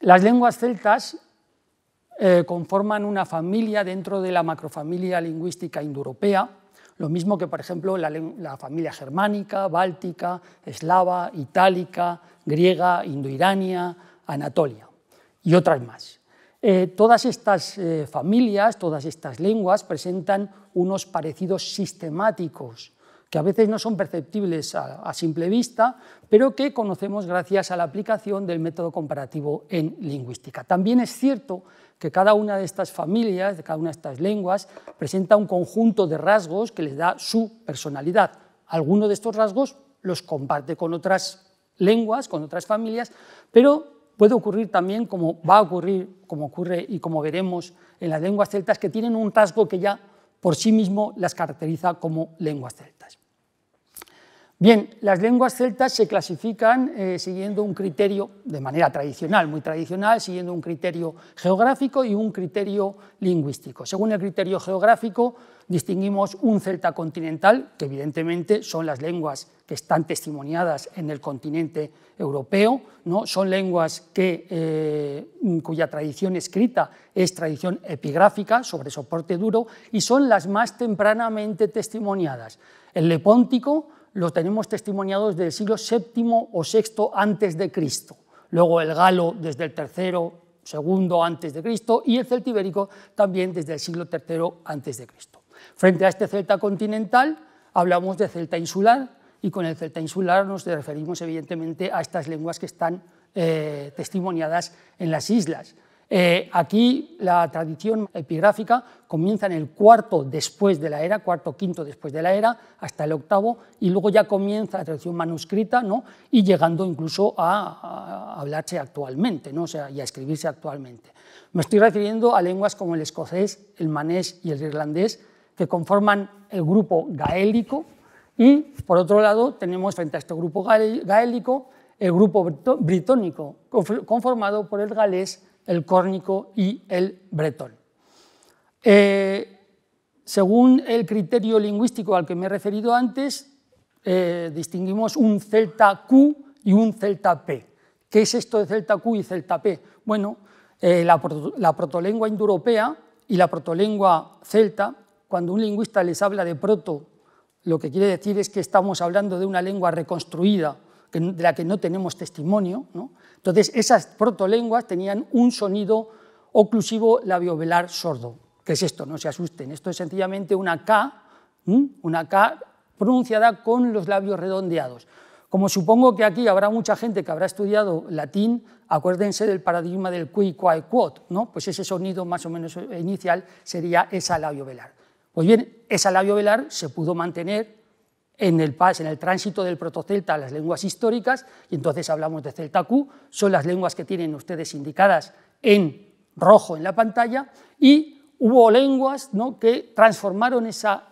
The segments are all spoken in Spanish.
Las lenguas celtas eh, conforman una familia dentro de la macrofamilia lingüística indoeuropea, lo mismo que, por ejemplo, la, familia germánica, báltica, eslava, itálica, griega, indoirania, anatolia y otras más. Eh, todas estas eh, familias, todas estas lenguas presentan unos parecidos sistemáticos que a veces no son perceptibles a, simple vista, pero que conocemos gracias a la aplicación del método comparativo en lingüística. También es cierto que cada una de estas familias, de cada una de estas lenguas, presenta un conjunto de rasgos que les da su personalidad. Algunos de estos rasgos los comparte con otras lenguas, con otras familias, pero puede ocurrir también, como va a ocurrir, como ocurre y como veremos en las lenguas celtas, que tienen un rasgo que ya por sí mismo las caracteriza como lenguas celtas. Bien, las lenguas celtas se clasifican eh, siguiendo un criterio, de manera tradicional, muy tradicional, siguiendo un criterio geográfico y un criterio lingüístico. Según el criterio geográfico, distinguimos un celta continental, que evidentemente son las lenguas que están testimoniadas en el continente europeo, ¿no? son lenguas que, eh, cuya tradición escrita es tradición epigráfica sobre soporte duro y son las más tempranamente testimoniadas. El lepóntico, lo tenemos testimoniados desde el siglo VII o VI antes de Cristo. Luego el galo desde el tercero, segundo antes de Cristo y el celtibérico también desde el siglo III antes de Cristo. Frente a este celta continental hablamos de celta insular y con el celta insular nos referimos evidentemente a estas lenguas que están eh, testimoniadas en las islas. Eh, aquí la tradición epigráfica comienza en el cuarto después de la era, cuarto, quinto después de la era, hasta el octavo, y luego ya comienza la tradición manuscrita, ¿no? y llegando incluso a, hablarse actualmente, ¿no? O sea, y a escribirse actualmente. Me estoy refiriendo a lenguas como el escocés, el manés y el irlandés, que conforman el grupo gaélico, y por otro lado tenemos frente a este grupo gaélico el grupo britónico conformado por el galés, el córnico y el bretón. Eh, según el criterio lingüístico al que me he referido antes, eh, distinguimos un celta Q y un celta P. ¿Qué es esto de celta Q y celta P? Bueno, eh, la, protolengua indoeuropea y la protolengua celta, cuando un lingüista les habla de proto, lo que quiere decir es que estamos hablando de una lengua reconstruida, de la que no tenemos testimonio, ¿no? Entonces, esas protolenguas tenían un sonido oclusivo labiovelar sordo. que es esto? No se asusten. Esto es sencillamente una K, una K pronunciada con los labios redondeados. Como supongo que aquí habrá mucha gente que habrá estudiado latín, acuérdense del paradigma del qui, quae, quod, ¿no? Pues ese sonido más o menos inicial sería esa labiovelar. Pues bien, esa labiovelar se pudo mantener en el, en el tránsito del protocelta a las lenguas históricas, y entonces hablamos de celta Q, son las lenguas que tienen ustedes indicadas en rojo en la pantalla, y hubo lenguas ¿no? que transformaron esa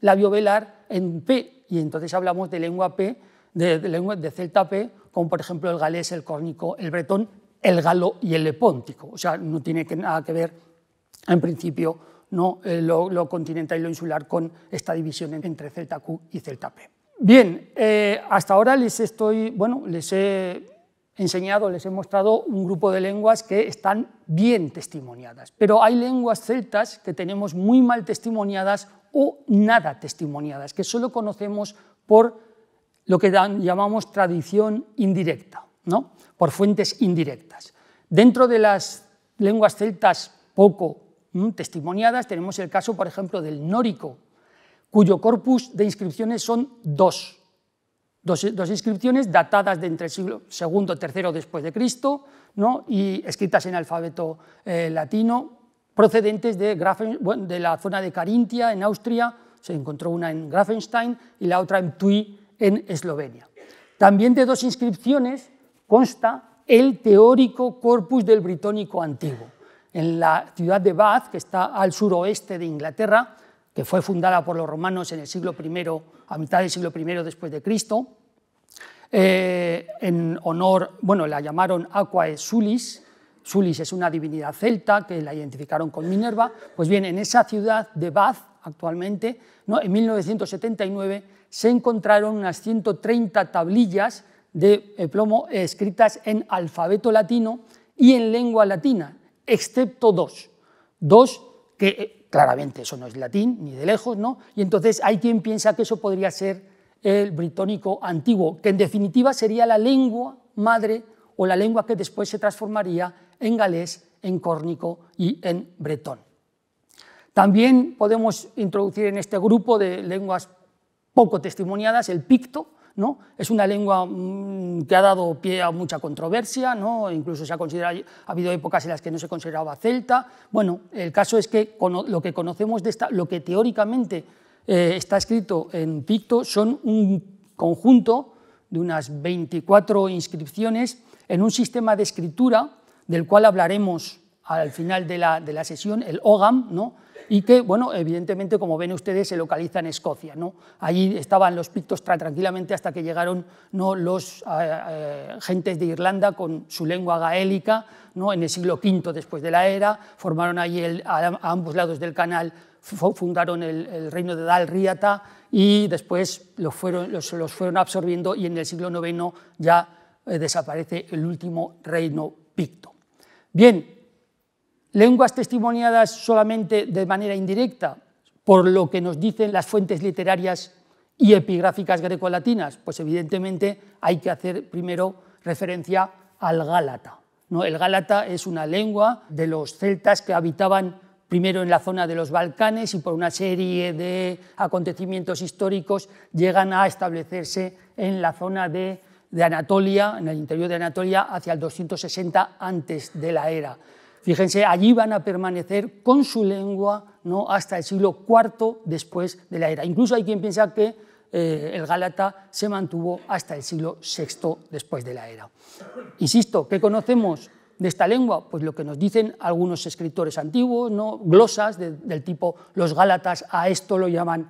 labio velar en P, y entonces hablamos de lengua P, de, lengua, de celta P, como por ejemplo el galés, el córnico, el bretón, el galo y el lepóntico. O sea, no tiene nada que ver, en principio, eh, lo, continental y lo insular con esta división entre celta Q y celta P. Bien, eh, hasta ahora les estoy, les he enseñado, les he mostrado un grupo de lenguas que están bien testimoniadas, pero hay lenguas celtas que tenemos muy mal testimoniadas o nada testimoniadas, que solo conocemos por lo que llamamos tradición indirecta, por fuentes indirectas. Dentro de las lenguas celtas poco Mm, testimoniadas. Tenemos el caso, por ejemplo, del Nórico, cuyo corpus de inscripciones son dos. Dos, inscripciones datadas de entre el siglo II y III después de Cristo ¿no? y escritas en alfabeto eh, latino, procedentes de, de la zona de Carintia, en Austria, se encontró una en Grafenstein y la otra en Tui, en Eslovenia. También de dos inscripciones consta el teórico corpus del britónico antiguo en la ciudad de Bath, que está al suroeste de Inglaterra, que fue fundada por los romanos en el siglo I, a mitad del siglo I después de Cristo, eh, en honor, bueno, la llamaron Aquae Sulis, Sulis es una divinidad celta que la identificaron con Minerva, pues bien, en esa ciudad de Bath, actualmente, ¿no? en 1979 se encontraron unas 130 tablillas de eh, plomo escritas en alfabeto latino y en lengua latina, excepto dos. Dos que eh, claramente eso no es latín, ni de lejos, ¿no? Y entonces hay quien piensa que eso podría ser el britónico antiguo, que en definitiva sería la lengua madre o la lengua que después se transformaría en galés, en córnico y en bretón. También podemos introducir en este grupo de lenguas poco testimoniadas el picto, es una lengua mm, que ha dado pie a mucha controversia, incluso se ha, considerado, ha habido épocas en las que no se consideraba celta. Bueno, el caso es que lo que conocemos de lo que teóricamente eh, está escrito en Picto son un conjunto de unas 24 inscripciones en un sistema de escritura del cual hablaremos al final de la, de sesión, el OGAM, ¿no? y que, bueno, evidentemente, como ven ustedes, se localiza en Escocia. ¿no? Allí estaban los pictos tranquilamente hasta que llegaron ¿no? los eh, eh, gentes de Irlanda con su lengua gaélica ¿no? en el siglo V después de la era, formaron allí a, ambos lados del canal, fundaron el, reino de Dal y después los fueron, los, fueron absorbiendo y en el siglo IX ya eh, desaparece el último reino picto. Bien, lenguas testimoniadas solamente de manera indirecta, por lo que nos dicen las fuentes literarias y epigráficas grecolatinas, pues evidentemente hay que hacer primero referencia al Gálata. El Gálata es una lengua de los celtas que habitaban primero en la zona de los Balcanes y por una serie de acontecimientos históricos llegan a establecerse en la zona de, de Anatolia, en el interior de Anatolia, hacia el 260 antes de la era. Fíjense, allí van a permanecer con su lengua ¿no? hasta el siglo IV después de la era. Incluso hay quien piensa que eh, el Gálata se mantuvo hasta el siglo VI después de la era. Insisto, ¿qué conocemos de esta lengua? Pues lo que nos dicen algunos escritores antiguos, ¿no? glosas del tipo los Gálatas a esto lo llaman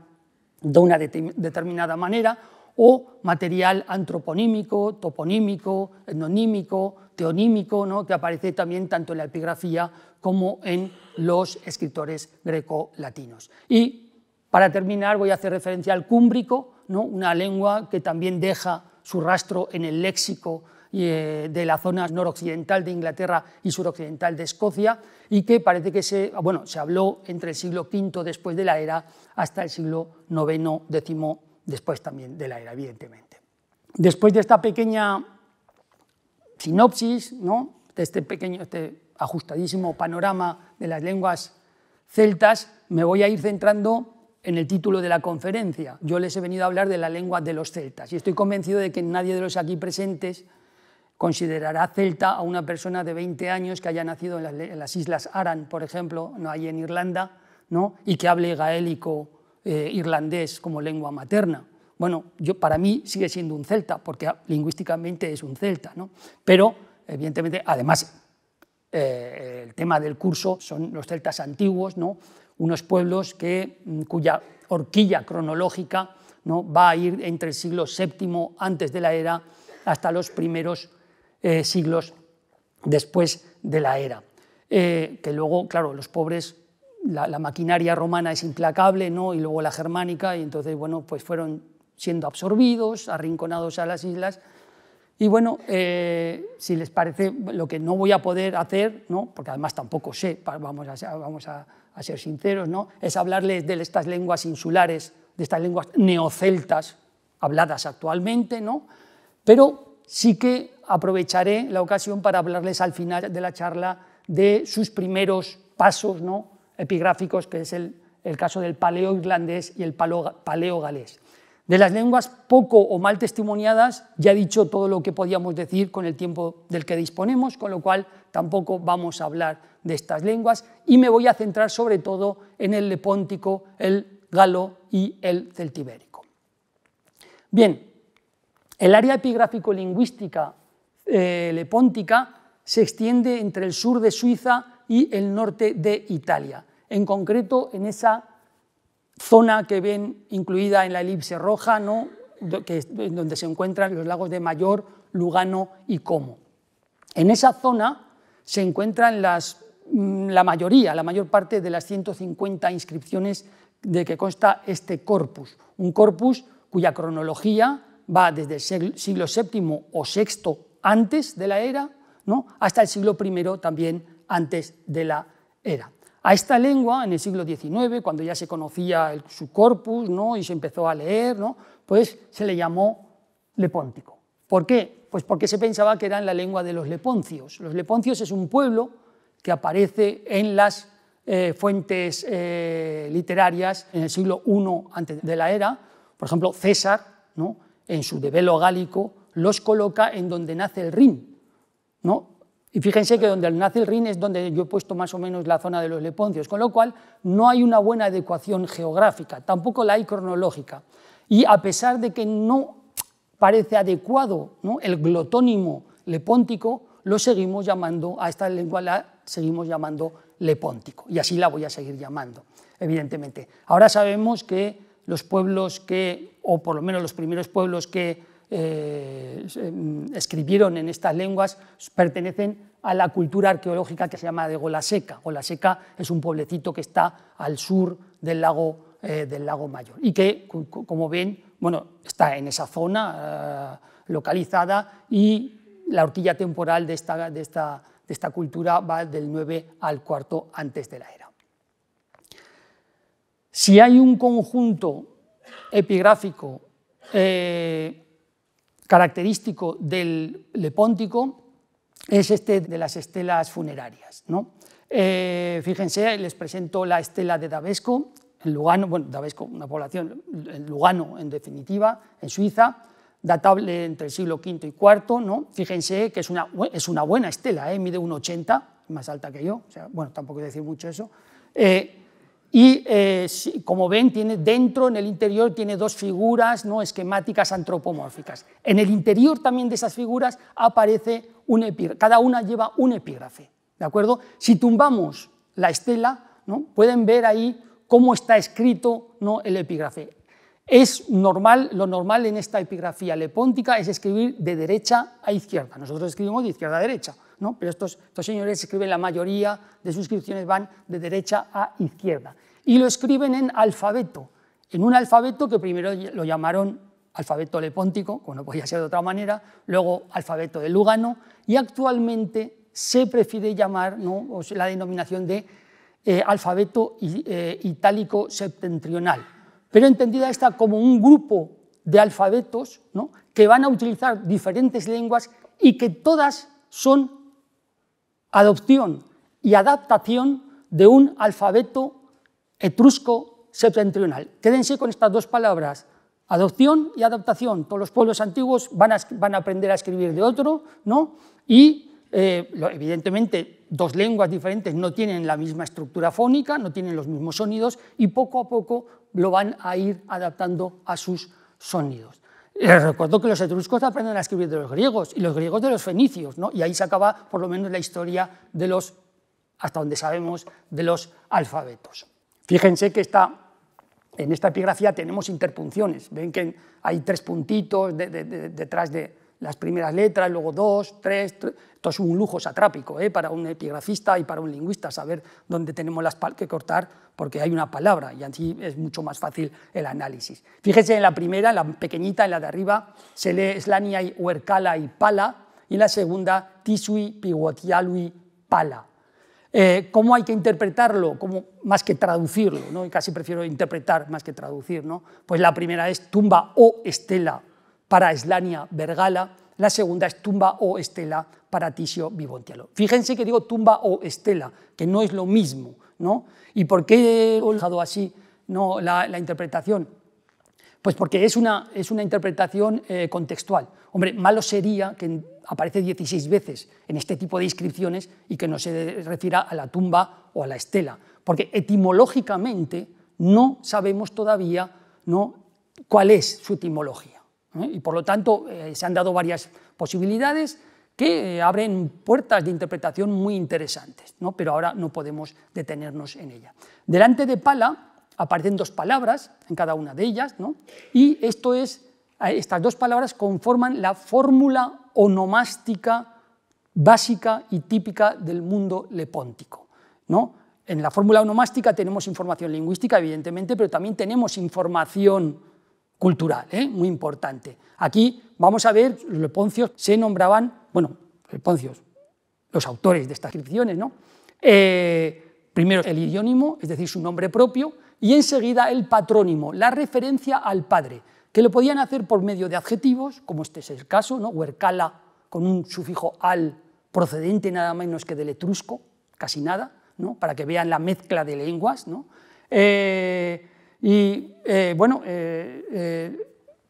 de una determinada manera, o material antroponímico, toponímico, etnonímico, teonímico, ¿no? que aparece también tanto en la epigrafía como en los escritores greco-latinos. Y para terminar voy a hacer referencia al cúmbrico, una lengua que también deja su rastro en el léxico eh, de la zona noroccidental de Inglaterra y suroccidental de Escocia y que parece que se, se habló entre el siglo V después de la era hasta el siglo IX, X después también de la era, evidentemente. Después de esta pequeña sinopsis, de este pequeño, este ajustadísimo panorama de las lenguas celtas, me voy a ir centrando en el título de la conferencia. Yo les he venido a hablar de la lengua de los celtas y estoy convencido de que nadie de los aquí presentes considerará celta a una persona de 20 años que haya nacido en las, Islas Aran, por ejemplo, no hay en Irlanda, ¿no? y que hable gaélico eh, irlandés como lengua materna. Bueno, yo, para mí sigue siendo un celta, porque lingüísticamente es un celta, ¿no? pero evidentemente, además, eh, el tema del curso son los celtas antiguos, ¿no? unos pueblos que, mm, cuya horquilla cronológica ¿no? va a ir entre el siglo VII antes de la era hasta los primeros eh, siglos después de la era. que luego, claro, los pobres la, maquinaria romana es implacable, ¿no? y luego la germánica, y entonces, bueno, pues fueron siendo absorbidos, arrinconados a las islas. Y bueno, eh, si les parece, lo que no voy a poder hacer, ¿no? porque además tampoco sé, vamos, a, vamos a, a ser sinceros, ¿no? es hablarles de estas lenguas insulares, de estas lenguas neoceltas habladas actualmente, ¿no? pero sí que aprovecharé la ocasión para hablarles al final de la charla de sus primeros pasos ¿no? epigráficos, que es el, caso del paleo-irlandés y el paleo-galés. De las lenguas poco o mal testimoniadas, ya he dicho todo lo que podíamos decir con el tiempo del que disponemos, con lo cual tampoco vamos a hablar de estas lenguas y me voy a centrar sobre todo en el lepóntico, el galo y el celtibérico. Bien, el área epigráfico-lingüística eh, lepóntica se extiende entre el sur de Suiza y el norte de Italia, en concreto en esa zona que ven incluida en la elipse roja, ¿no? que donde se encuentran los lagos de Mayor, Lugano y Como. En esa zona se encuentran mm, la mayoría, la mayor parte de las 150 inscripciones de que consta este corpus, un corpus cuya cronología va desde el siglo VII o VI antes de la era hasta el siglo I también antes de la era. A esta lengua, en el siglo XIX, cuando ya se conocía su corpus y se empezó a leer, pues se le llamó lepóntico. ¿Por qué? Pues porque se pensaba que era en la lengua de los leponcios. Los leponcios es un pueblo que aparece en las eh, fuentes eh, literarias en el siglo I antes de la era. Por ejemplo, César, en su develo gálico, los coloca en donde nace el Rin, ¿no? Y fíjense que donde nace el Rin es donde yo he puesto más o menos la zona de los Leponcios, con lo cual no hay una buena adecuación geográfica, tampoco la hay cronológica. Y a pesar de que no parece adecuado ¿no? el glotónimo lepóntico, lo seguimos llamando, a esta lengua la seguimos llamando lepóntico, y así la voy a seguir llamando, evidentemente. Ahora sabemos que los pueblos que, o por lo menos los primeros pueblos que eh, em, escribieron en estas lenguas pertenecen a la cultura arqueológica que se llama de Golaseca. Golaseca es un pueblecito que está al sur del lago, eh, del lago Mayor y que, como ven, bueno, está en esa zona eh, localizada y la horquilla temporal de esta, de, esta, de esta cultura va del 9 al cuarto antes de la era. Si hay un conjunto epigráfico característico del Lepóntico es este de las estelas funerarias. ¿no? Eh, fíjense, les presento la estela de Davesco, en Lugano, bueno, Davesco, una población, en Lugano en definitiva, en Suiza, datable entre el siglo V y IV, ¿no? Fíjense que es una, es una buena estela, ¿eh? mide mide 1,80, más alta que yo, o sea, bueno, tampoco decir mucho eso. Eh, y eh, como ven, tiene dentro, en el interior, tiene dos figuras no esquemáticas antropomórficas. En el interior también de esas figuras aparece un epígrafe, cada una lleva un epígrafe. ¿De acuerdo? Si tumbamos la estela, ¿no? pueden ver ahí cómo está escrito ¿no? el epígrafe. Es normal, lo normal en esta epigrafía lepóntica es escribir de derecha a izquierda. Nosotros escribimos de izquierda a derecha, ¿no? pero estos, señores escriben, la mayoría de sus inscripciones van de derecha a izquierda. Y lo escriben en alfabeto, en un alfabeto que primero lo llamaron alfabeto lepóntico, como no podía ser de otra manera, luego alfabeto de Lugano, y actualmente se prefiere llamar la denominación de eh, alfabeto eh, itálico septentrional pero entendida esta como un grupo de alfabetos ¿no? que van a utilizar diferentes lenguas y que todas son adopción y adaptación de un alfabeto etrusco septentrional. Quédense con estas dos palabras, adopción y adaptación. Todos los pueblos antiguos van a, van a aprender a escribir de otro, ¿no? Y eh, evidentemente dos lenguas diferentes no tienen la misma estructura fónica, no tienen los mismos sonidos y poco a poco lo van a ir adaptando a sus sonidos. Les recuerdo que los etruscos aprenden a escribir de los griegos y los griegos de los fenicios, y ahí se acaba por lo menos la historia de los, hasta donde sabemos, de los alfabetos. Fíjense que está en esta epigrafía tenemos interpunciones, ven que hay tres puntitos detrás de, las primeras letras, luego dos, tres, Esto es un lujo satrápico ¿eh? para un epigrafista y para un lingüista saber dónde tenemos las que cortar porque hay una palabra y así es mucho más fácil el análisis. Fíjense en la primera, la pequeñita, en la de arriba, se lee slania y huercala y pala y la segunda tisui Piguatialui, pala. Eh, ¿Cómo hay que interpretarlo? más que traducirlo, ¿no? y casi prefiero interpretar más que traducir. ¿no? Pues la primera es tumba o oh estela para Eslania Vergala, la segunda es Tumba o Estela para Tisio Vivontialo. Fíjense que digo tumba o estela, que no es lo mismo, ¿no? ¿Y por qué he dejado así la, interpretación? Pues porque es una, es una interpretación eh, contextual. Hombre, malo sería que aparece 16 veces en este tipo de inscripciones y que no se refiera a la tumba o a la estela, porque etimológicamente no sabemos todavía ¿no? cuál es su etimología. ¿eh? Y por lo tanto eh, se han dado varias posibilidades que eh, abren puertas de interpretación muy interesantes, pero ahora no podemos detenernos en ella. Delante de pala aparecen dos palabras en cada una de ellas, y esto es, estas dos palabras conforman la fórmula onomástica básica y típica del mundo lepóntico. En la fórmula onomástica tenemos información lingüística, evidentemente, pero también tenemos información cultural, ¿eh? muy importante. Aquí vamos a ver, los Poncios se nombraban, bueno, eh, Poncios, los autores de estas inscripciones, ¿no? Eh, primero el idiónimo, es decir, su nombre propio, y enseguida el patrónimo, la referencia al padre, que lo podían hacer por medio de adjetivos, como este es el caso, ¿no? Huercala con un sufijo al procedente nada menos que del etrusco, casi nada, ¿no? para que vean la mezcla de lenguas, ¿no? Y eh, bueno, eh, eh,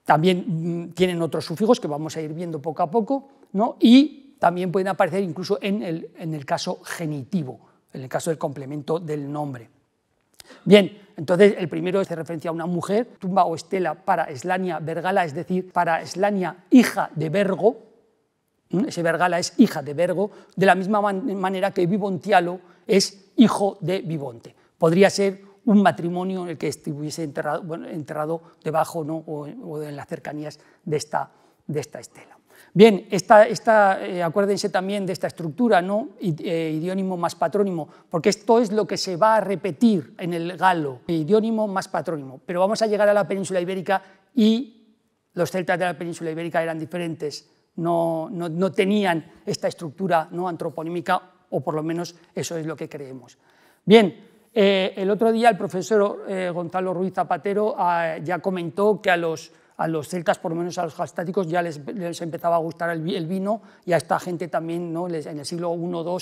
también mm, tienen otros sufijos que vamos a ir viendo poco a poco, ¿no? y también pueden aparecer incluso en el, en el caso genitivo, en el caso del complemento del nombre. Bien, entonces el primero es de referencia a una mujer, tumba o estela para Eslania Vergala, es decir, para Eslania hija de Vergo, ese Vergala es hija de Vergo, de la misma manera que Vivontialo es hijo de Vivonte. Podría ser un matrimonio en el que estuviese enterrado, debajo o, en las cercanías de esta, estela. Bien, esta, eh, acuérdense también de esta estructura, ¿no? Eh, idiónimo más patrónimo, porque esto es lo que se va a repetir en el galo, idiónimo más patrónimo. Pero vamos a llegar a la península ibérica y los celtas de la península ibérica eran diferentes, no, no, tenían esta estructura ¿no? antroponímica, o por lo menos eso es lo que creemos. Bien, eh, el otro día el profesor eh, Gonzalo Ruiz Zapatero ah, ya comentó que a los, a los celtas, por lo menos a los gastáticos, ya les, empezaba a gustar el, vino y a esta gente también, ¿no? en el siglo I,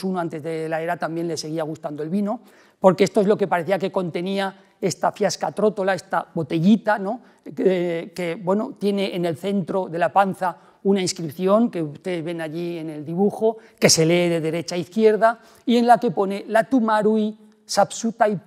II, antes de la era, también les seguía gustando el vino, porque esto es lo que parecía que contenía esta fiasca trótola, esta botellita, ¿no? que bueno, tiene en el centro de la panza una inscripción que ustedes ven allí en el dibujo, que se lee de derecha a izquierda, y en la que pone la tumarui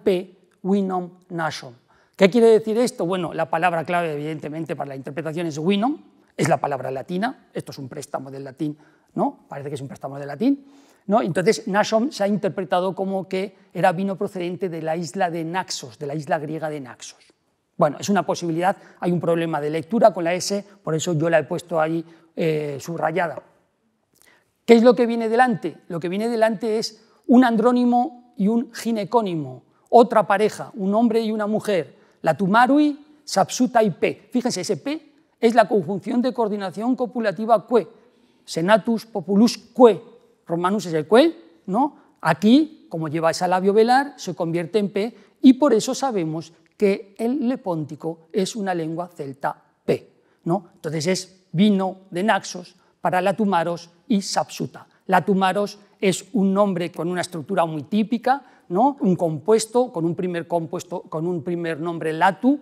P Winom Nashom. ¿Qué quiere decir esto? Bueno, la palabra clave, evidentemente, para la interpretación es Winom, es la palabra latina, esto es un préstamo del latín, ¿no? Parece que es un préstamo del latín. ¿no? Entonces, Nashom se ha interpretado como que era vino procedente de la isla de Naxos, de la isla griega de Naxos. Bueno, es una posibilidad, hay un problema de lectura con la S, por eso yo la he puesto ahí eh, subrayada. ¿Qué es lo que viene delante? Lo que viene delante es un andrónimo y un ginecónimo, otra pareja, un hombre y una mujer, la tumarui, sapsuta y p. Fíjense, ese p es la conjunción de coordinación copulativa que, senatus populus que, romanus es el que, ¿no? Aquí, como lleva esa labio velar, se convierte en p y por eso sabemos que el lepóntico es una lengua celta p, ¿no? Entonces es vino de Naxos para la tumaros y sapsuta. Latumaros es un nombre con una estructura muy típica, ¿no? un compuesto con un primer compuesto con un primer nombre latu,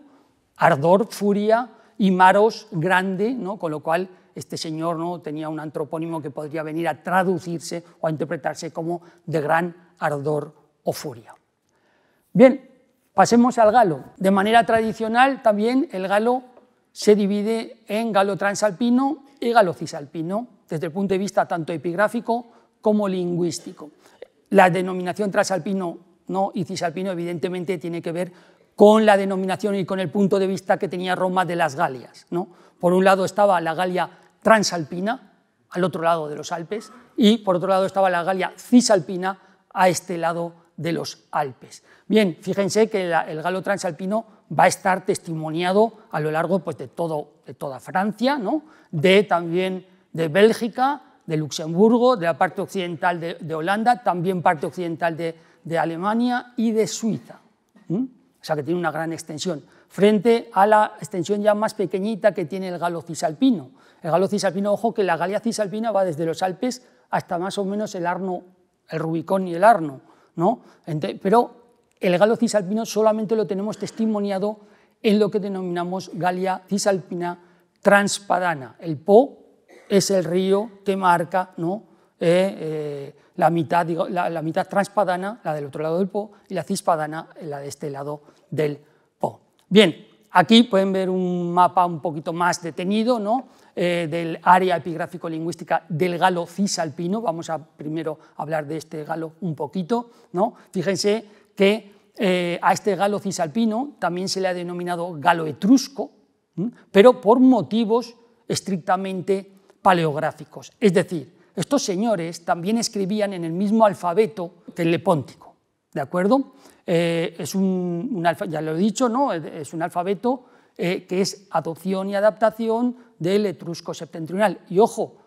ardor, furia, y maros, grande, ¿no? con lo cual este señor ¿no? tenía un antropónimo que podría venir a traducirse o a interpretarse como de gran ardor o furia. Bien, pasemos al galo. De manera tradicional también el galo se divide en galo transalpino y galo cisalpino desde el punto de vista tanto epigráfico como lingüístico. La denominación transalpino ¿no? y cisalpino evidentemente tiene que ver con la denominación y con el punto de vista que tenía Roma de las Galias. Por un lado estaba la Galia transalpina, al otro lado de los Alpes, y por otro lado estaba la Galia cisalpina, a este lado de los Alpes. Bien, fíjense que el, galo transalpino va a estar testimoniado a lo largo pues, de, todo, toda Francia, de también de Bélgica, de Luxemburgo, de la parte occidental de, Holanda, también parte occidental de, Alemania y de Suiza. O sea que tiene una gran extensión, frente a la extensión ya más pequeñita que tiene el galo cisalpino. El galo cisalpino, ojo que la Galia cisalpina va desde los Alpes hasta más o menos el Arno, el Rubicón y el Arno. ¿no? pero el galo cisalpino solamente lo tenemos testimoniado en lo que denominamos Galia cisalpina transpadana, el Po es el río que marca ¿no? Eh, eh, la, mitad, la, mitad transpadana, la del otro lado del Po, y la cispadana, eh, la de este lado del Po. Bien, aquí pueden ver un mapa un poquito más detenido ¿no? del área epigráfico-lingüística del galo cisalpino. Vamos a primero hablar de este galo un poquito. ¿no? Fíjense que a este galo cisalpino también se le ha denominado galo etrusco, pero por motivos estrictamente paleográficos. Es decir, estos señores también escribían en el mismo alfabeto que el lepóntico, ¿de acuerdo? Eh, es un, ya lo he dicho, ¿no? Eh, es un alfabeto eh, que es adopción y adaptación del etrusco septentrional. Y ojo,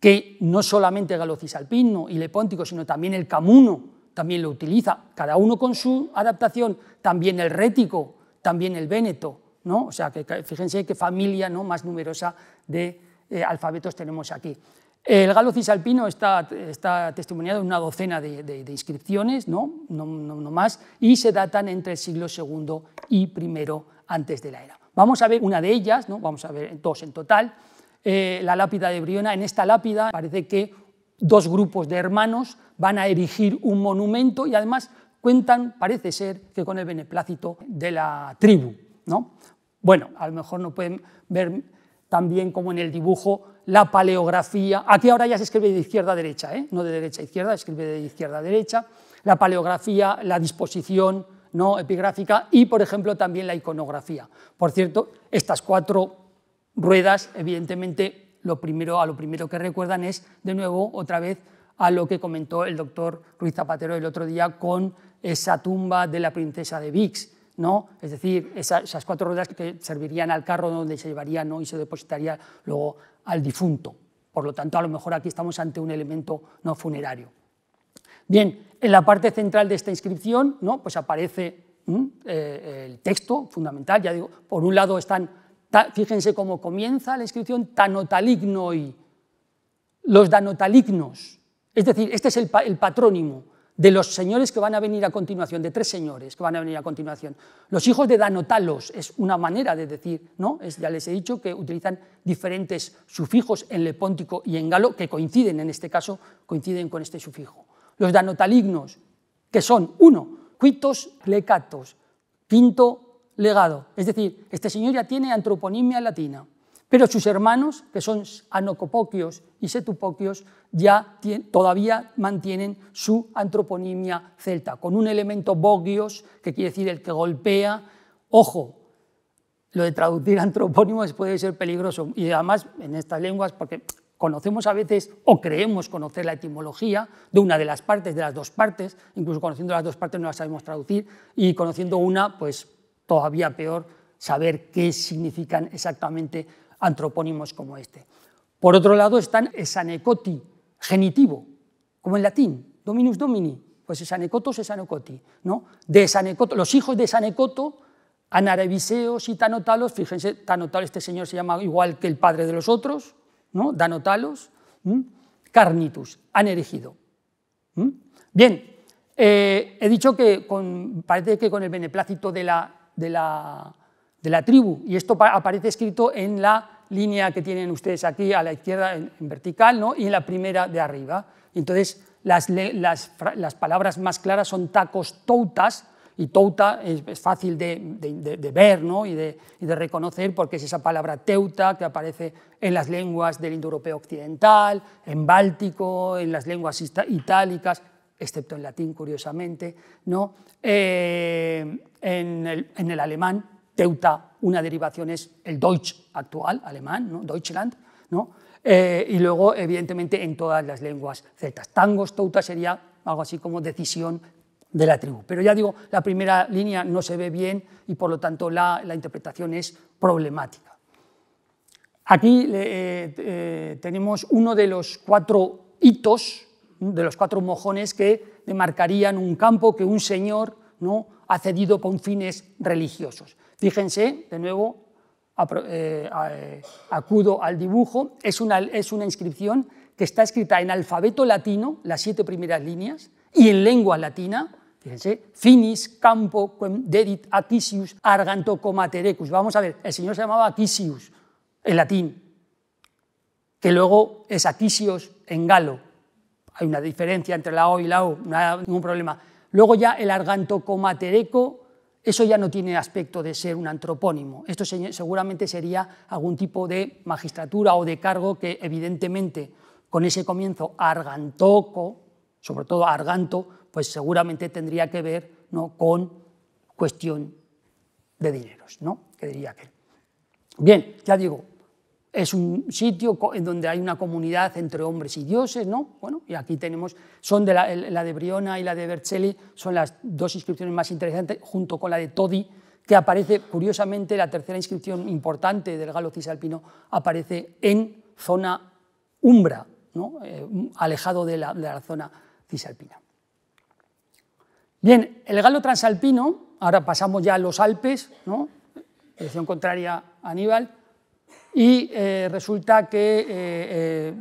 que no solamente Galocisalpino y Lepóntico, sino también el Camuno también lo utiliza, cada uno con su adaptación, también el Rético, también el Véneto, ¿no? O sea, que, fíjense qué familia ¿no? más numerosa de eh, alfabetos tenemos aquí. El galo cisalpino está, está testimoniado en una docena de, inscripciones, ¿no? No, no, más, y se datan entre el siglo II y I antes de la era. Vamos a ver una de ellas, ¿no? vamos a ver dos en total, eh, la lápida de Briona. En esta lápida parece que dos grupos de hermanos van a erigir un monumento y además cuentan, parece ser, que con el beneplácito de la tribu. ¿no? Bueno, a lo mejor no pueden ver también como en el dibujo, la paleografía. Aquí ahora ya se escribe de izquierda a derecha, ¿eh? no de derecha a izquierda, se escribe de izquierda a derecha. La paleografía, la disposición no epigráfica y, por ejemplo, también la iconografía. Por cierto, estas cuatro ruedas, evidentemente, lo primero, a lo primero que recuerdan es, de nuevo, otra vez, a lo que comentó el doctor Ruiz Zapatero el otro día con esa tumba de la princesa de Vix, es decir, esas, cuatro ruedas que servirían al carro donde se llevaría y se depositaría luego al difunto. Por lo tanto, a lo mejor aquí estamos ante un elemento no funerario. Bien, en la parte central de esta inscripción pues aparece eh, el texto fundamental, ya digo, por un lado están, fíjense cómo comienza la inscripción, tanotaligno y los danotalignos, es decir, este es el patrónimo, de los señores que van a venir a continuación, de tres señores que van a venir a continuación. Los hijos de Danotalos es una manera de decir, ¿no? ya les he dicho que utilizan diferentes sufijos en lepóntico y en galo que coinciden, en este caso, coinciden con este sufijo. Los danotalignos, que son, uno, quitos lecatos, quinto legado. Es decir, este señor ya tiene antroponimia latina. Pero sus hermanos, que son anocopoquios y setupoquios, ya todavía mantienen su antroponimia celta, con un elemento bogios, que quiere decir el que golpea. Ojo, lo de traducir antropónimos puede ser peligroso. Y además, en estas lenguas, porque conocemos a veces o creemos conocer la etimología de una de las partes, de las dos partes, incluso conociendo las dos partes no las sabemos traducir, y conociendo una, pues todavía peor saber qué significan exactamente antropónimos como este. Por otro lado están esanecoti, genitivo, como en latín, dominus domini, pues esanecotos, esanecoti, ¿no? De los hijos de esanecoto, Anareviseos y tanotalos, fíjense, Tanotal este señor se llama igual que el padre de los otros, ¿no? Danotalos, carnitus, han erigido. Bien, eh, he dicho que con, parece que con el beneplácito de la, de la de la tribu. Y esto aparece escrito en la línea que tienen ustedes aquí a la izquierda en, vertical ¿no? y en la primera de arriba. Entonces, las, las, las, palabras más claras son tacos toutas, y touta es, fácil de, de, ver ¿no? y, de, y, de, reconocer porque es esa palabra teuta que aparece en las lenguas del indoeuropeo occidental, en báltico, en las lenguas itálicas, excepto en latín, curiosamente, ¿no? Eh, en, el, en el alemán, Teuta, una derivación es el Deutsch actual, alemán, Deutschland, eh, y luego, evidentemente, en todas las lenguas celtas. Tangos, Teuta sería algo así como decisión de la tribu. Pero ya digo, la primera línea no se ve bien y por lo tanto la, interpretación es problemática. Aquí eh, eh, tenemos uno de los cuatro hitos, de los cuatro mojones que demarcarían un campo que un señor ¿no? ha cedido con fines religiosos. Fíjense, de nuevo, eh, eh, acudo al dibujo, es una, inscripción que está escrita en alfabeto latino, las siete primeras líneas, y en lengua latina, fíjense, finis, campo, dedit, aquisius, arganto, comaterecus. Vamos a ver, el señor se llamaba aquisius, en latín, que luego es aquisios en galo. Hay una diferencia entre la O y la O, hay ningún problema. Luego ya el arganto comatereco eso ya no tiene aspecto de ser un antropónimo. Esto seguramente sería algún tipo de magistratura o de cargo que evidentemente con ese comienzo argantoco, sobre todo arganto, pues seguramente tendría que ver ¿no? con cuestión de dineros, ¿no? diría que? Bien, ya digo, es un sitio en donde hay una comunidad entre hombres y dioses, ¿no? Bueno, y aquí tenemos, son de la, de Briona y la de Bercelli, son las dos inscripciones más interesantes, junto con la de Todi, que aparece, curiosamente, la tercera inscripción importante del galo cisalpino aparece en zona umbra, eh, alejado de la, zona cisalpina. Bien, el galo transalpino, ahora pasamos ya a los Alpes, ¿no? dirección contraria a Aníbal, y eh, resulta que eh, eh,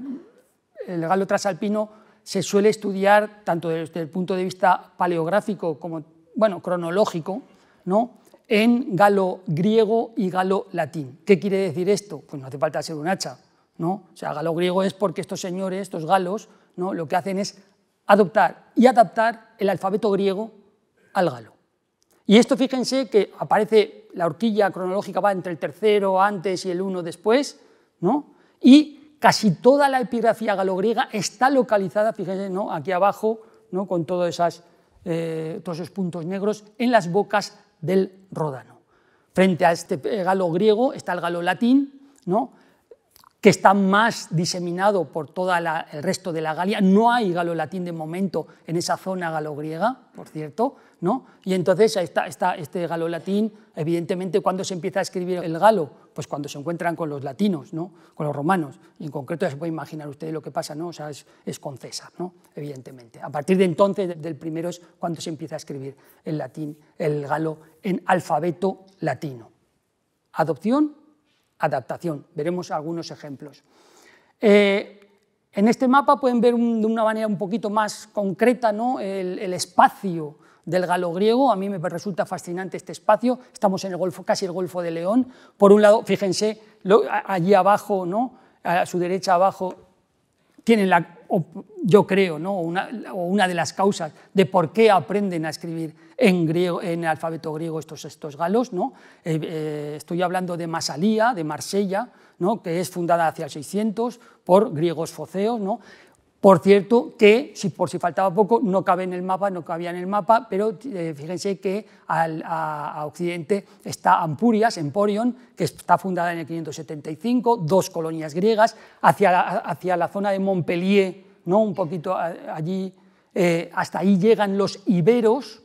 el galo trasalpino se suele estudiar tanto desde el punto de vista paleográfico como bueno, cronológico ¿no? en galo griego y galo latín. ¿Qué quiere decir esto? Pues no hace falta ser un hacha. ¿no? O sea, galo griego es porque estos señores, estos galos, ¿no? lo que hacen es adoptar y adaptar el alfabeto griego al galo. Y esto fíjense que aparece la horquilla cronológica va entre el tercero antes y el uno después, ¿no? Y casi toda la epigrafía galogriega está localizada, fíjense, ¿no? aquí abajo, ¿no? con eh, todos esos puntos negros, en las bocas del Ródano. Frente a este eh, galo griego está el galo latín, ¿no? que está más diseminado por todo el resto de la Galia. No hay galo latín de momento en esa zona galogriega, por cierto, y entonces está, está este galo-latín, evidentemente, cuando se empieza a escribir el galo? Pues cuando se encuentran con los latinos, Con los romanos. Y en concreto ya se puede imaginar ustedes lo que pasa, ¿no? O sea, es, concesa, ¿no? Evidentemente. A partir de entonces, del primero es cuando se empieza a escribir el latín, el galo en alfabeto latino. Adopción, adaptación. Veremos algunos ejemplos. Eh, en este mapa pueden ver de una manera un poquito más concreta ¿no? el espacio del galo griego, A mí me resulta fascinante este espacio. Estamos en el Golfo, casi el Golfo de León. Por un lado, fíjense, allí abajo, ¿no? a su derecha abajo, tienen la, yo creo, ¿no? Una, o una de las causas de por qué aprenden a escribir en, griego, en el alfabeto griego estos, estos galos. ¿no? Eh, eh, estoy hablando de Masalía, de Marsella, ¿no? que es fundada hacia el 600 por griegos foceos. ¿no? Por cierto, que si por si faltaba poco, no cabe en el mapa, no cabía en el mapa, pero eh, fíjense que al, a, Occidente está Ampurias, Emporion, que está fundada en el 575, dos colonias griegas, hacia la, hacia la zona de Montpellier, ¿no? un poquito allí, eh, hasta ahí llegan los iberos,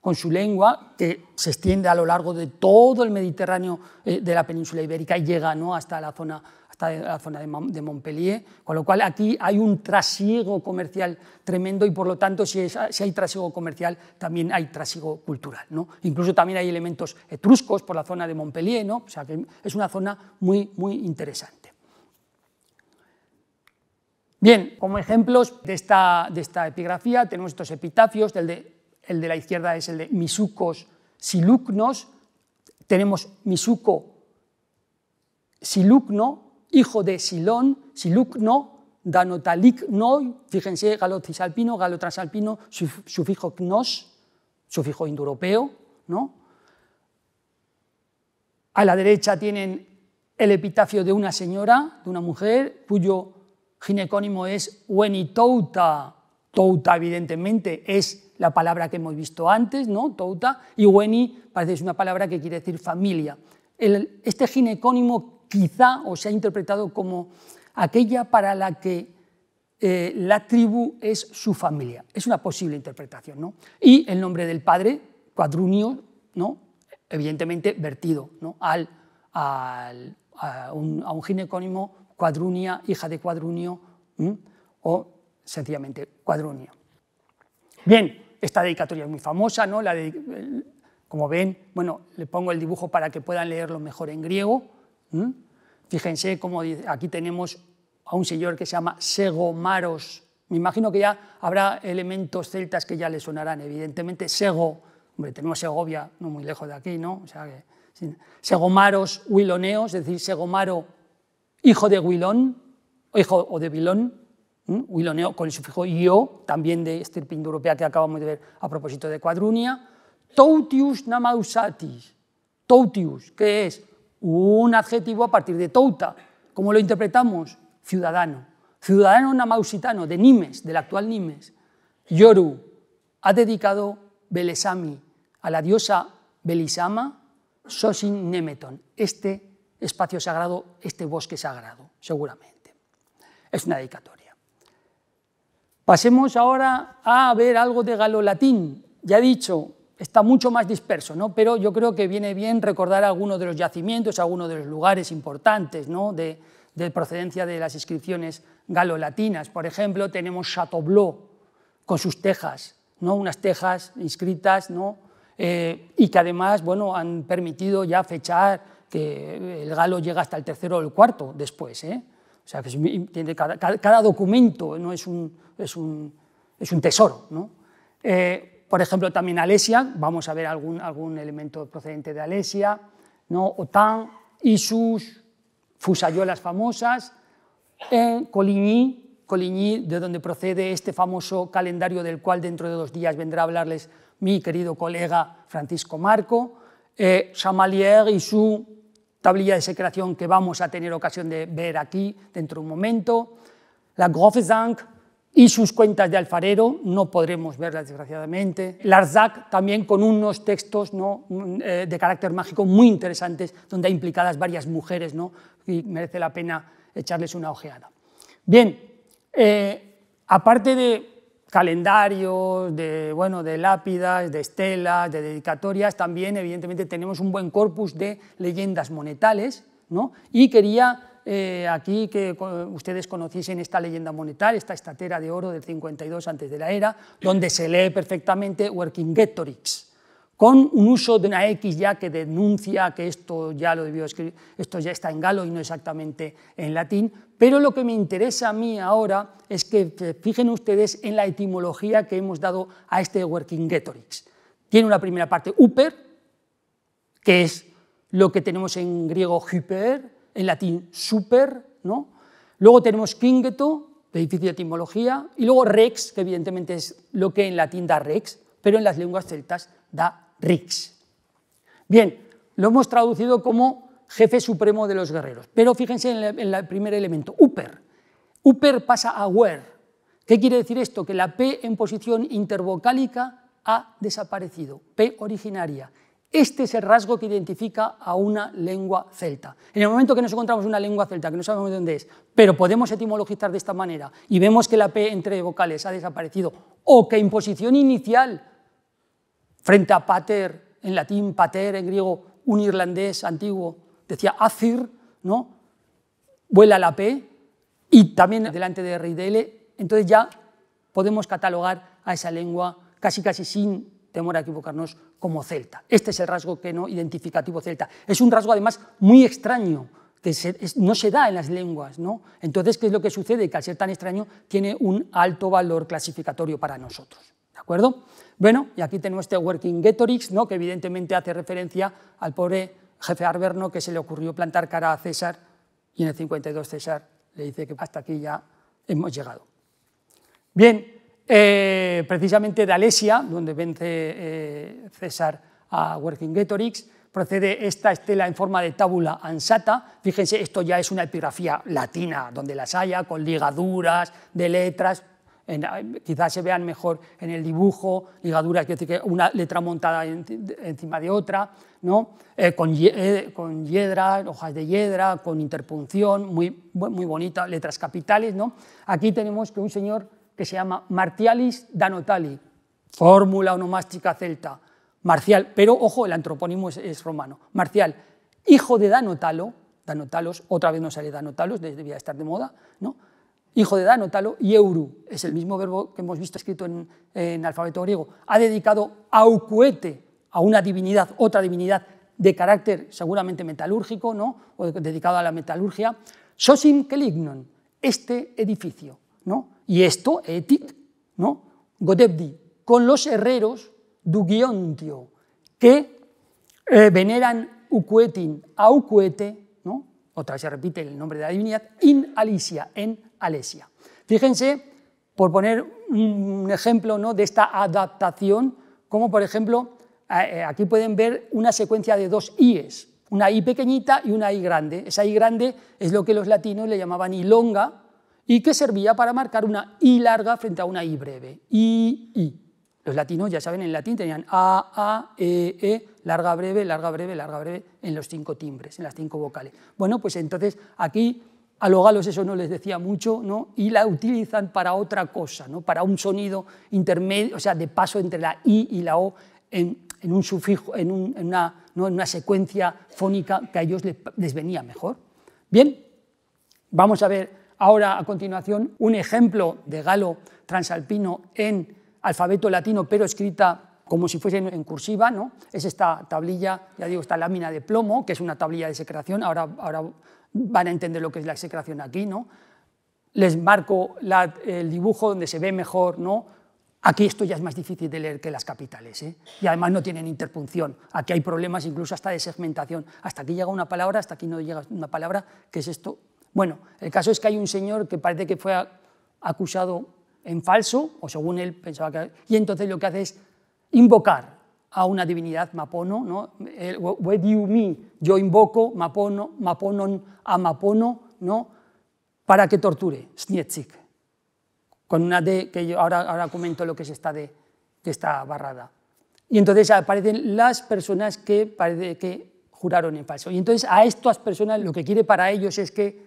con su lengua, que se extiende a lo largo de todo el Mediterráneo eh, de la península ibérica y llega ¿no? hasta la zona de la zona de, Montpellier, con lo cual aquí hay un trasiego comercial tremendo y por lo tanto si, hay trasiego comercial también hay trasiego cultural. ¿no? Incluso también hay elementos etruscos por la zona de Montpellier, ¿no? o sea que es una zona muy, muy interesante. Bien, como ejemplos de esta, de esta epigrafía tenemos estos epitafios, del el de la izquierda es el de Misucos Silucnos, tenemos Misuco Silucno, hijo de Silón, Silucno, Danotalicno, fíjense, galo-cisalpino, galo-transalpino, sufijo gnos, sufijo indoeuropeo, ¿no? A la derecha tienen el epitafio de una señora, de una mujer, cuyo ginecónimo es Wenitouta. Touta, evidentemente, es la palabra que hemos visto antes, ¿no? Y Weni parece una palabra que quiere decir familia. este ginecónimo quizá o se ha interpretado como aquella para la que eh, la tribu es su familia. Es una posible interpretación. Y el nombre del padre, Cuadrunio, ¿no? evidentemente vertido al, a, un, ginecónimo Cuadrunia, hija de Cuadrunio, o sencillamente Cuadrunia. Bien, esta dedicatoria es muy famosa, ¿no? La como ven, bueno, le pongo el dibujo para que puedan leerlo mejor en griego. ¿Mm? Fíjense cómo aquí tenemos a un señor que se llama Segomaros. Me imagino que ya habrá elementos celtas que ya le sonarán, evidentemente. Sego, tenemos Segovia, no muy lejos de aquí, ¿no? Segomaros Wiloneos, es decir, Segomaro, hijo de o hijo o de Vilón, Wiloneo ¿Mm? con el sufijo io, también de estirpe europea que acabamos de ver a propósito de Cuadrunia. Toutius namausatis. Toutius, ¿qué es? un adjetivo a partir de touta. ¿Cómo lo interpretamos? Ciudadano. Ciudadano namausitano de Nimes, del actual Nimes. Yoru ha dedicado Belesami a la diosa Belisama Sosin Nemeton, este espacio sagrado, este bosque sagrado, seguramente. Es una dedicatoria. Pasemos ahora a ver algo de galo latín. Ya he dicho, está mucho más disperso, ¿no? pero yo creo que viene bien recordar algunos de los yacimientos, algunos de los lugares importantes ¿no? de, procedencia de las inscripciones galo-latinas. Por ejemplo, tenemos Chateaubleu con sus tejas, ¿no? unas tejas inscritas ¿no? Eh, y que además bueno, han permitido ya fechar que el galo llega hasta el tercero o el cuarto después. ¿eh? O sea, que tiene cada, documento ¿no? es, un, es, un, es un tesoro. ¿no? Eh, por ejemplo, también Alesia, vamos a ver algún, algún elemento procedente de Alesia, ¿no? OTAN, Isus, Fusayolas famosas, Coligny, Coligny, de donde procede este famoso calendario del cual dentro de dos días vendrá a hablarles mi querido colega Francisco Marco, eh, Chamalier y su tablilla de secreción que vamos a tener ocasión de ver aquí dentro de un momento, la Grofesank, y sus cuentas de alfarero, no podremos verlas desgraciadamente. Larzac también con unos textos ¿no? Mm, eh, de carácter mágico muy interesantes, donde hay implicadas varias mujeres, ¿no? y merece la pena echarles una ojeada. Bien, eh, aparte de calendarios, de, bueno, de lápidas, de estelas, de dedicatorias, también evidentemente tenemos un buen corpus de leyendas monetales, ¿no? y quería eh, aquí que ustedes conociesen esta leyenda monetaria, esta estatera de oro del 52 antes de la era, donde se lee perfectamente working getorix con un uso de una X ya que denuncia que esto ya lo debió escribir, esto ya está en galo y no exactamente en latín, pero lo que me interesa a mí ahora es que fijen ustedes en la etimología que hemos dado a este working getorix, Tiene una primera parte, Upper, que es lo que tenemos en griego hyper, en latín super, ¿no? Luego tenemos quingeto, de difícil etimología, y luego rex, que evidentemente es lo que en latín da rex, pero en las lenguas celtas da rix. Bien, lo hemos traducido como jefe supremo de los guerreros, pero fíjense en el, primer elemento, upper. Upper pasa a where. ¿Qué quiere decir esto? Que la P en posición intervocálica ha desaparecido, P originaria, este es el rasgo que identifica a una lengua celta. En el momento que nos encontramos una lengua celta, que no sabemos dónde es, pero podemos etimologizar de esta manera y vemos que la P entre vocales ha desaparecido o que en posición inicial frente a pater, en latín pater, en griego un irlandés antiguo, decía azir, ¿no? vuela la P y también delante de R y de L, entonces ya podemos catalogar a esa lengua casi casi sin temor a equivocarnos como celta. Este es el rasgo que no identificativo celta. Es un rasgo además muy extraño que no se da en las lenguas, ¿no? Entonces, ¿qué es lo que sucede? Que al ser tan extraño tiene un alto valor clasificatorio para nosotros, ¿de acuerdo? Bueno, y aquí tenemos este Working Getorix, ¿no? Que evidentemente hace referencia al pobre jefe Arberno que se le ocurrió plantar cara a César y en el 52 César le dice que hasta aquí ya hemos llegado. Bien, eh, precisamente de Alesia, donde vence eh, César a Getorix, procede esta estela en forma de tábula ansata. Fíjense, esto ya es una epigrafía latina, donde las haya con ligaduras de letras. Eh, quizás se vean mejor en el dibujo, ligaduras, que una letra montada encima de otra, ¿no? con, hiedras, hojas de hiedra, con interpunción, muy, muy bonita, letras capitales. ¿no? Aquí tenemos que un señor que se llama Martialis Danotali, fórmula onomástica celta, Marcial, pero ojo, el antropónimo es, romano, Marcial, hijo de Danotalo, Danotalos, otra vez no sale Danotalos, debía estar de moda, ¿no? hijo de Danotalo, y Euru, es el mismo verbo que hemos visto escrito en, alfabeto griego, ha dedicado aucuete a una divinidad, otra divinidad de carácter seguramente metalúrgico, ¿no? o dedicado a la metalurgia, Sosim Kelignon, este edificio, ¿no? Y esto, etit, ¿no? con los herreros du Dugiontio, que eh, veneran Ucuetin a Ucuete, ¿no? otra vez se repite el nombre de la divinidad, in Alicia, en Alesia. Fíjense, por poner un ejemplo de esta adaptación, como por ejemplo, eh, aquí pueden ver una secuencia de dos ies, una i pequeñita y una i grande. Esa i grande es lo que los latinos le llamaban I longa y que servía para marcar una I larga frente a una I breve. I, I. Los latinos, ya saben, en latín tenían A, A, E, E, larga, breve, larga, breve, larga, breve, en los cinco timbres, en las cinco vocales. Bueno, pues entonces aquí a los galos eso no les decía mucho, ¿no? Y la utilizan para otra cosa, ¿no? Para un sonido intermedio, o sea, de paso entre la I y la O en, un sufijo, en, una, secuencia fónica que a ellos les venía mejor. Bien, vamos a ver ahora a continuación un ejemplo de galo transalpino en alfabeto latino, pero escrita como si fuese en cursiva, ¿no? Es esta tablilla, ya digo, esta lámina de plomo, que es una tablilla de secreción, ahora, ahora van a entender lo que es la secreción aquí, ¿no? Les marco el dibujo donde se ve mejor, ¿no? Aquí esto ya es más difícil de leer que las capitales, ¿eh? Y además no tienen interpunción, aquí hay problemas incluso hasta de segmentación, hasta aquí llega una palabra, hasta aquí no llega una palabra, que es esto, bueno, el caso es que hay un señor que parece que fue acusado en falso, o según él pensaba que... Y entonces lo que hace es invocar a una divinidad mapono, ¿no? Yo invoco mapono, maponon a mapono, ¿no? Para que torture, Snietzik, con una D que yo ahora, ahora comento lo que es esta D, que está barrada. Y entonces aparecen las personas que, que juraron en falso. Y entonces a estas personas lo que quiere para ellos es que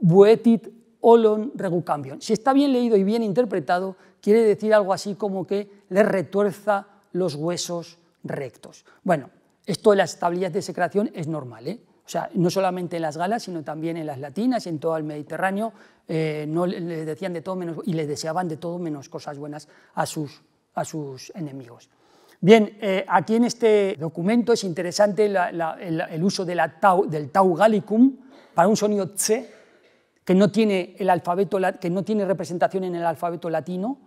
Buetit olon regucambion. Si está bien leído y bien interpretado, quiere decir algo así como que le retuerza los huesos rectos. Bueno, esto de las tablillas de secreción es normal, ¿eh? o sea, no solamente en las galas, sino también en las latinas, y en todo el Mediterráneo, eh, no decían de todo menos y les deseaban de todo menos cosas buenas a sus, a sus enemigos. Bien, eh, aquí en este documento es interesante el, uso del tau gallicum para un sonido tse, que no tiene, que no tiene representación en el alfabeto latino,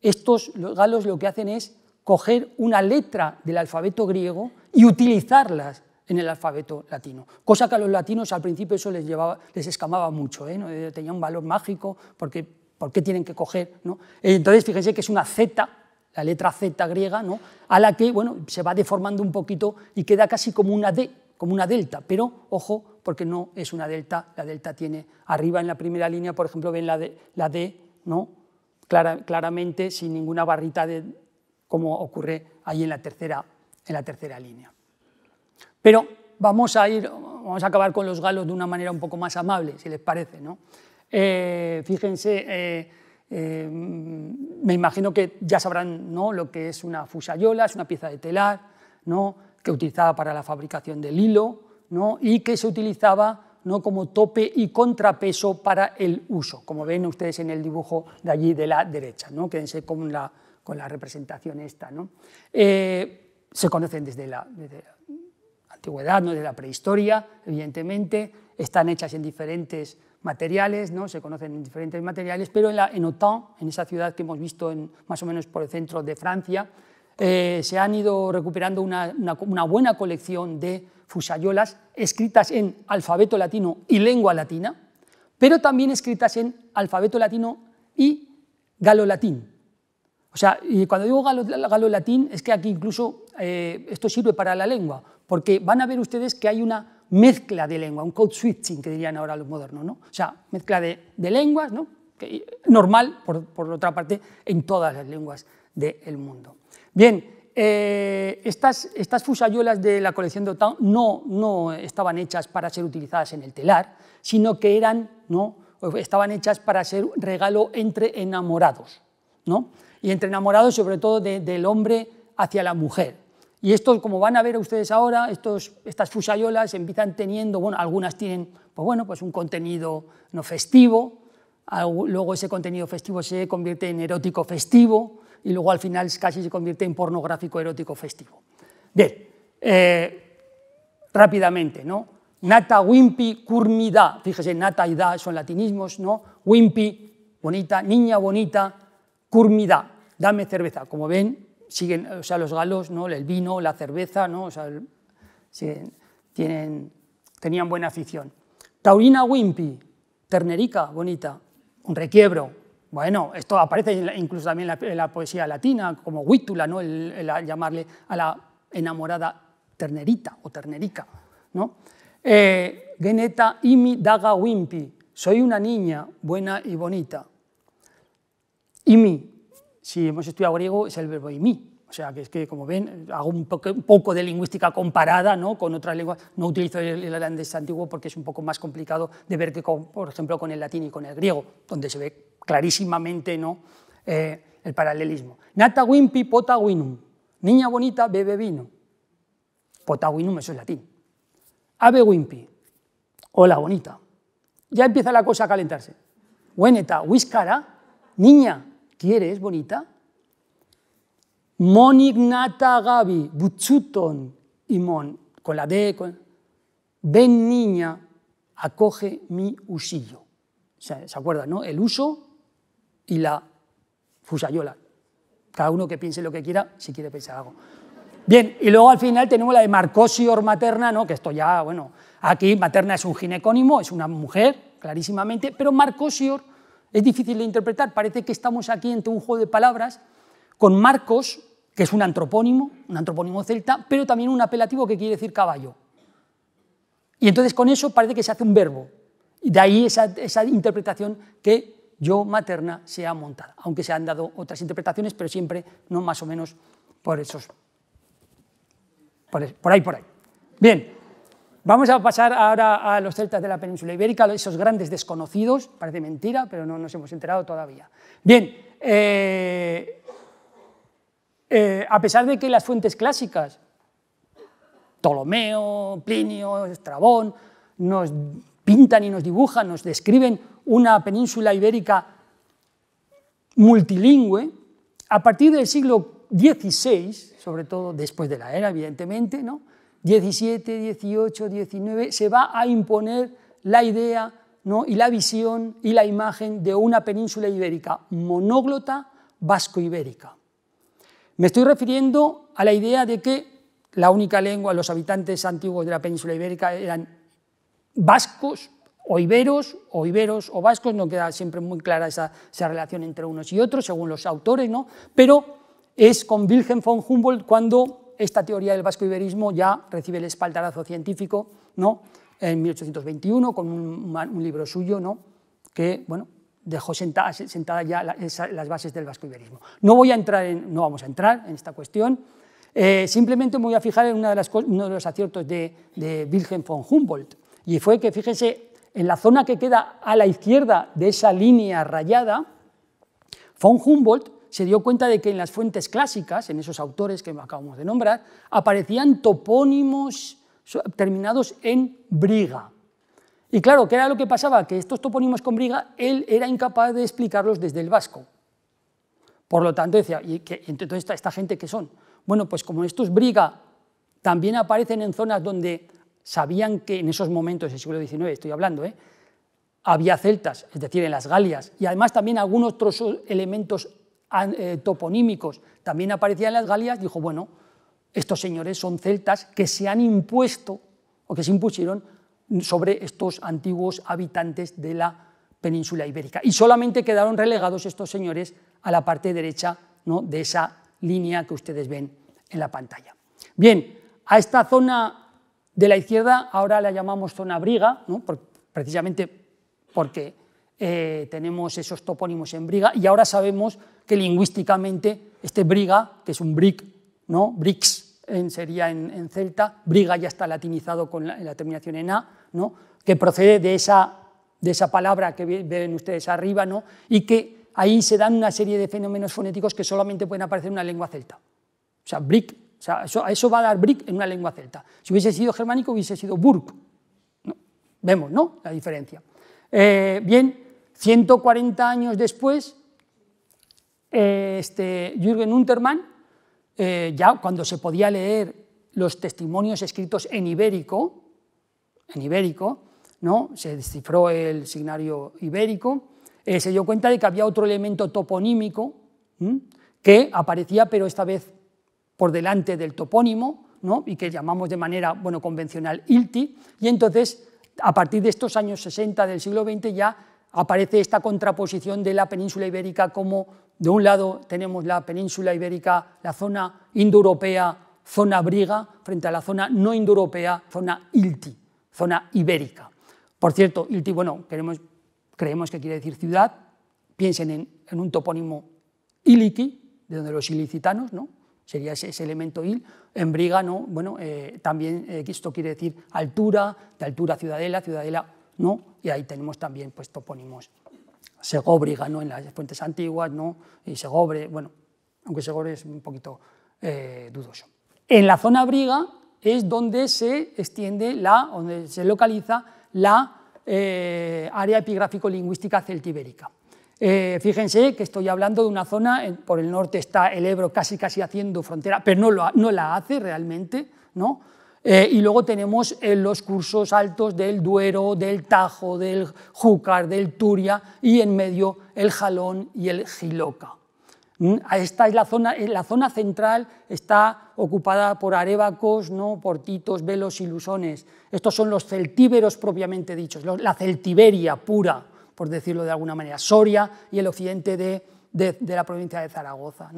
estos galos lo que hacen es coger una letra del alfabeto griego y utilizarlas en el alfabeto latino. Cosa que a los latinos al principio eso les, llevaba, les escamaba mucho, ¿eh? Eh, tenía un valor mágico, porque ¿por qué tienen que coger? Entonces, fíjense que es una Z, la letra Z griega, ¿no? a la que bueno, se va deformando un poquito y queda casi como una D, como una delta, pero ojo, porque no es una delta, la delta tiene arriba en la primera línea, por ejemplo, ven la D, claramente sin ninguna barrita de, como ocurre ahí en la tercera, línea. Pero vamos a ir, vamos a acabar con los galos de una manera un poco más amable, si les parece. ¿no? Eh, fíjense, eh, eh, me imagino que ya sabrán lo que es una fusayola, es una pieza de telar, ¿no? que utilizaba para la fabricación del hilo, y que se utilizaba ¿no? como tope y contrapeso para el uso, como ven ustedes en el dibujo de allí de la derecha. ¿no? Quédense con la, con la representación esta. ¿no? Eh, se conocen desde la, antigüedad, ¿no? desde la prehistoria, evidentemente, están hechas en diferentes materiales, ¿no? se conocen en diferentes materiales, pero en, la, en Autun, en esa ciudad que hemos visto en, más o menos por el centro de Francia, eh, se han ido recuperando una, una, una buena colección de fusayolas, escritas en alfabeto latino y lengua latina, pero también escritas en alfabeto latino y galo latín. O sea, y cuando digo galo latín es que aquí incluso eh, esto sirve para la lengua, porque van a ver ustedes que hay una mezcla de lengua, un code switching que dirían ahora los modernos, ¿no? O sea, mezcla de, lenguas, ¿no? normal, por, por, otra parte, en todas las lenguas del mundo. Bien, eh, estas, estas de la colección de Otán no, no estaban hechas para ser utilizadas en el telar, sino que eran, ¿no? estaban hechas para ser regalo entre enamorados, ¿no? y entre enamorados sobre todo del hombre hacia la mujer. Y esto, como van a ver ustedes ahora, estos, estas fusayolas empiezan teniendo, bueno, algunas tienen, pues bueno, pues un contenido no festivo, luego ese contenido festivo se convierte en erótico festivo, y luego al final casi se convierte en pornográfico erótico festivo. Bien, eh, rápidamente, ¿no? Nata, Wimpi, Curmida, fíjese, Nata y Da son latinismos, ¿no? Wimpi, bonita, niña bonita, Curmida, dame cerveza. Como ven, siguen, o sea, los galos, ¿no? El vino, la cerveza, ¿no? O sea, tienen, tenían buena afición. Taurina wimpy, ternerica, bonita, un requiebro, bueno, esto aparece incluso también en la, poesía latina, como huitula, ¿no? El, llamarle a la enamorada ternerita o ternerica. Eh, geneta imi daga wimpi, soy una niña buena y bonita. Imi, si hemos estudiado griego, es el verbo imi, o sea, que es que, como ven, hago un poco, de lingüística comparada ¿no? con otras lenguas. No utilizo el, holandés antiguo porque es un poco más complicado de ver que, por ejemplo, con el latín y con el griego, donde se ve clarísimamente ¿no? Eh, el paralelismo. Nata wimpi pota winum. Niña bonita bebe vino. Pota winum, eso es latín. Ave wimpi. Hola bonita. Ya empieza la cosa a calentarse. Weneta, whiskara. Niña, ¿quieres bonita? Monignata Gabi, y mon, con la D, con... ven niña, acoge mi usillo. ¿Se, acuerdan, no? El uso y la fusayola. Cada uno que piense lo que quiera, si quiere pensar algo. Bien, y luego al final tenemos la de Marcosior materna, ¿no? que esto ya, bueno, aquí materna es un ginecónimo, es una mujer, clarísimamente, pero Marcosior es difícil de interpretar, parece que estamos aquí entre un juego de palabras con Marcos, que es un antropónimo, un antropónimo celta, pero también un apelativo que quiere decir caballo. Y entonces con eso parece que se hace un verbo. Y de ahí esa, interpretación que yo materna se ha montado, aunque se han dado otras interpretaciones, pero siempre no más o menos por esos. Por, ahí, por ahí. Bien, vamos a pasar ahora a los celtas de la península ibérica, esos grandes desconocidos, parece mentira, pero no nos hemos enterado todavía. Bien, eh, eh, a pesar de que las fuentes clásicas, Ptolomeo, Plinio, Estrabón, nos pintan y nos dibujan, nos describen una península ibérica multilingüe, a partir del siglo XVI, sobre todo después de la era, evidentemente, ¿no? 17, 18, 19, se va a imponer la idea y la visión y la imagen de una península ibérica monóglota vasco-ibérica. Me estoy refiriendo a la idea de que la única lengua, los habitantes antiguos de la península ibérica eran vascos o iberos, o iberos o vascos, no queda siempre muy clara esa, relación entre unos y otros, según los autores, ¿no? pero es con Wilhelm von Humboldt cuando esta teoría del vasco-iberismo ya recibe el espaldarazo científico, ¿no? en 1821, con un, un libro suyo, ¿no? que bueno, dejó sentadas ya las bases del vascoiberismo. No, voy a entrar no vamos a entrar en esta cuestión, eh, simplemente me voy a fijar en una de las, uno de los aciertos de, de Wilhelm von Humboldt, y fue que, fíjese, en la zona que queda a la izquierda de esa línea rayada, von Humboldt se dio cuenta de que en las fuentes clásicas, en esos autores que acabamos de nombrar, aparecían topónimos terminados en briga. Y claro, ¿qué era lo que pasaba? Que estos topónimos con briga él era incapaz de explicarlos desde el vasco. Por lo tanto, decía, ¿y que, entonces esta, esta gente qué son? Bueno, pues como estos briga también aparecen en zonas donde sabían que en esos momentos, del siglo XIX estoy hablando, ¿eh? había celtas, es decir, en las Galias, y además también algunos otros elementos eh, toponímicos también aparecían en las Galias, dijo, bueno, estos señores son celtas que se han impuesto o que se impusieron sobre estos antiguos habitantes de la península ibérica. Y solamente quedaron relegados estos señores a la parte derecha de esa línea que ustedes ven en la pantalla. Bien, a esta zona de la izquierda ahora la llamamos zona briga, precisamente porque eh, tenemos esos topónimos en briga y ahora sabemos que lingüísticamente este briga, que es un brick ¿no? brics, sería en, celta, briga ya está latinizado con la, terminación en a, ¿no? que procede de esa, de esa palabra que ven ustedes arriba, ¿no? y que ahí se dan una serie de fenómenos fonéticos que solamente pueden aparecer en una lengua celta. O sea, brick, o eso, va a dar brick en una lengua celta. Si hubiese sido germánico, hubiese sido burk, Vemos, ¿no? La diferencia. Eh, bien, 140 años después, eh, este, Jürgen Untermann eh, ya cuando se podía leer los testimonios escritos en ibérico, en ibérico, ¿no? se descifró el signario ibérico, eh, se dio cuenta de que había otro elemento toponímico que aparecía, pero esta vez por delante del topónimo, y que llamamos de manera bueno, convencional ilti, y entonces a partir de estos años 60 del siglo XX ya aparece esta contraposición de la península ibérica como de un lado tenemos la península ibérica, la zona indoeuropea, zona briga, frente a la zona no indoeuropea, zona ilti, zona ibérica. Por cierto, ilti, bueno, creemos que quiere decir ciudad, piensen en, un topónimo iliki, de donde los ilicitanos, ¿no? sería ese, elemento il. En briga, ¿no? bueno, eh, también eh, esto quiere decir altura, de altura ciudadela, ciudadela ¿no? Y ahí tenemos también pues, topónimos segóbriga ¿no? en las fuentes antiguas, ¿no? y segobre, bueno, aunque segobre es un poquito eh, dudoso. En la zona briga es donde se extiende la, donde se localiza la eh, área epigráfico-lingüística celtibérica. Eh, fíjense que estoy hablando de una zona, por el norte está el Ebro casi casi haciendo frontera, pero no, no la hace realmente, ¿no? Eh, y luego tenemos en eh, los cursos altos del Duero, del Tajo, del Júcar, del Turia y en medio el Jalón y el Giloca. Mm, esta es la zona, eh, la zona central está ocupada por arevacos, ¿no? por titos, velos y lusones. Estos son los celtíberos propiamente dichos, la celtiberia pura, por decirlo de alguna manera, Soria y el occidente de, la provincia de Zaragoza.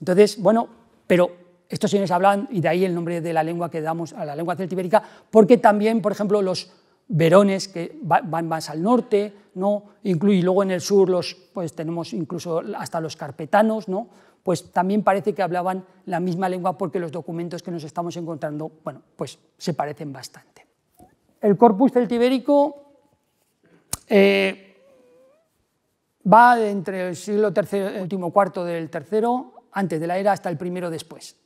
Entonces, bueno, pero estos señores hablan y de ahí el nombre de la lengua que damos a la lengua celtibérica, porque también, por ejemplo, los verones que van más al norte, ¿no? y luego en el sur los, pues, tenemos incluso hasta los carpetanos, ¿no? pues también parece que hablaban la misma lengua porque los documentos que nos estamos encontrando, bueno, pues se parecen bastante. El corpus celtibérico eh, va entre el siglo III, último cuarto del III antes de la era, hasta el primero después.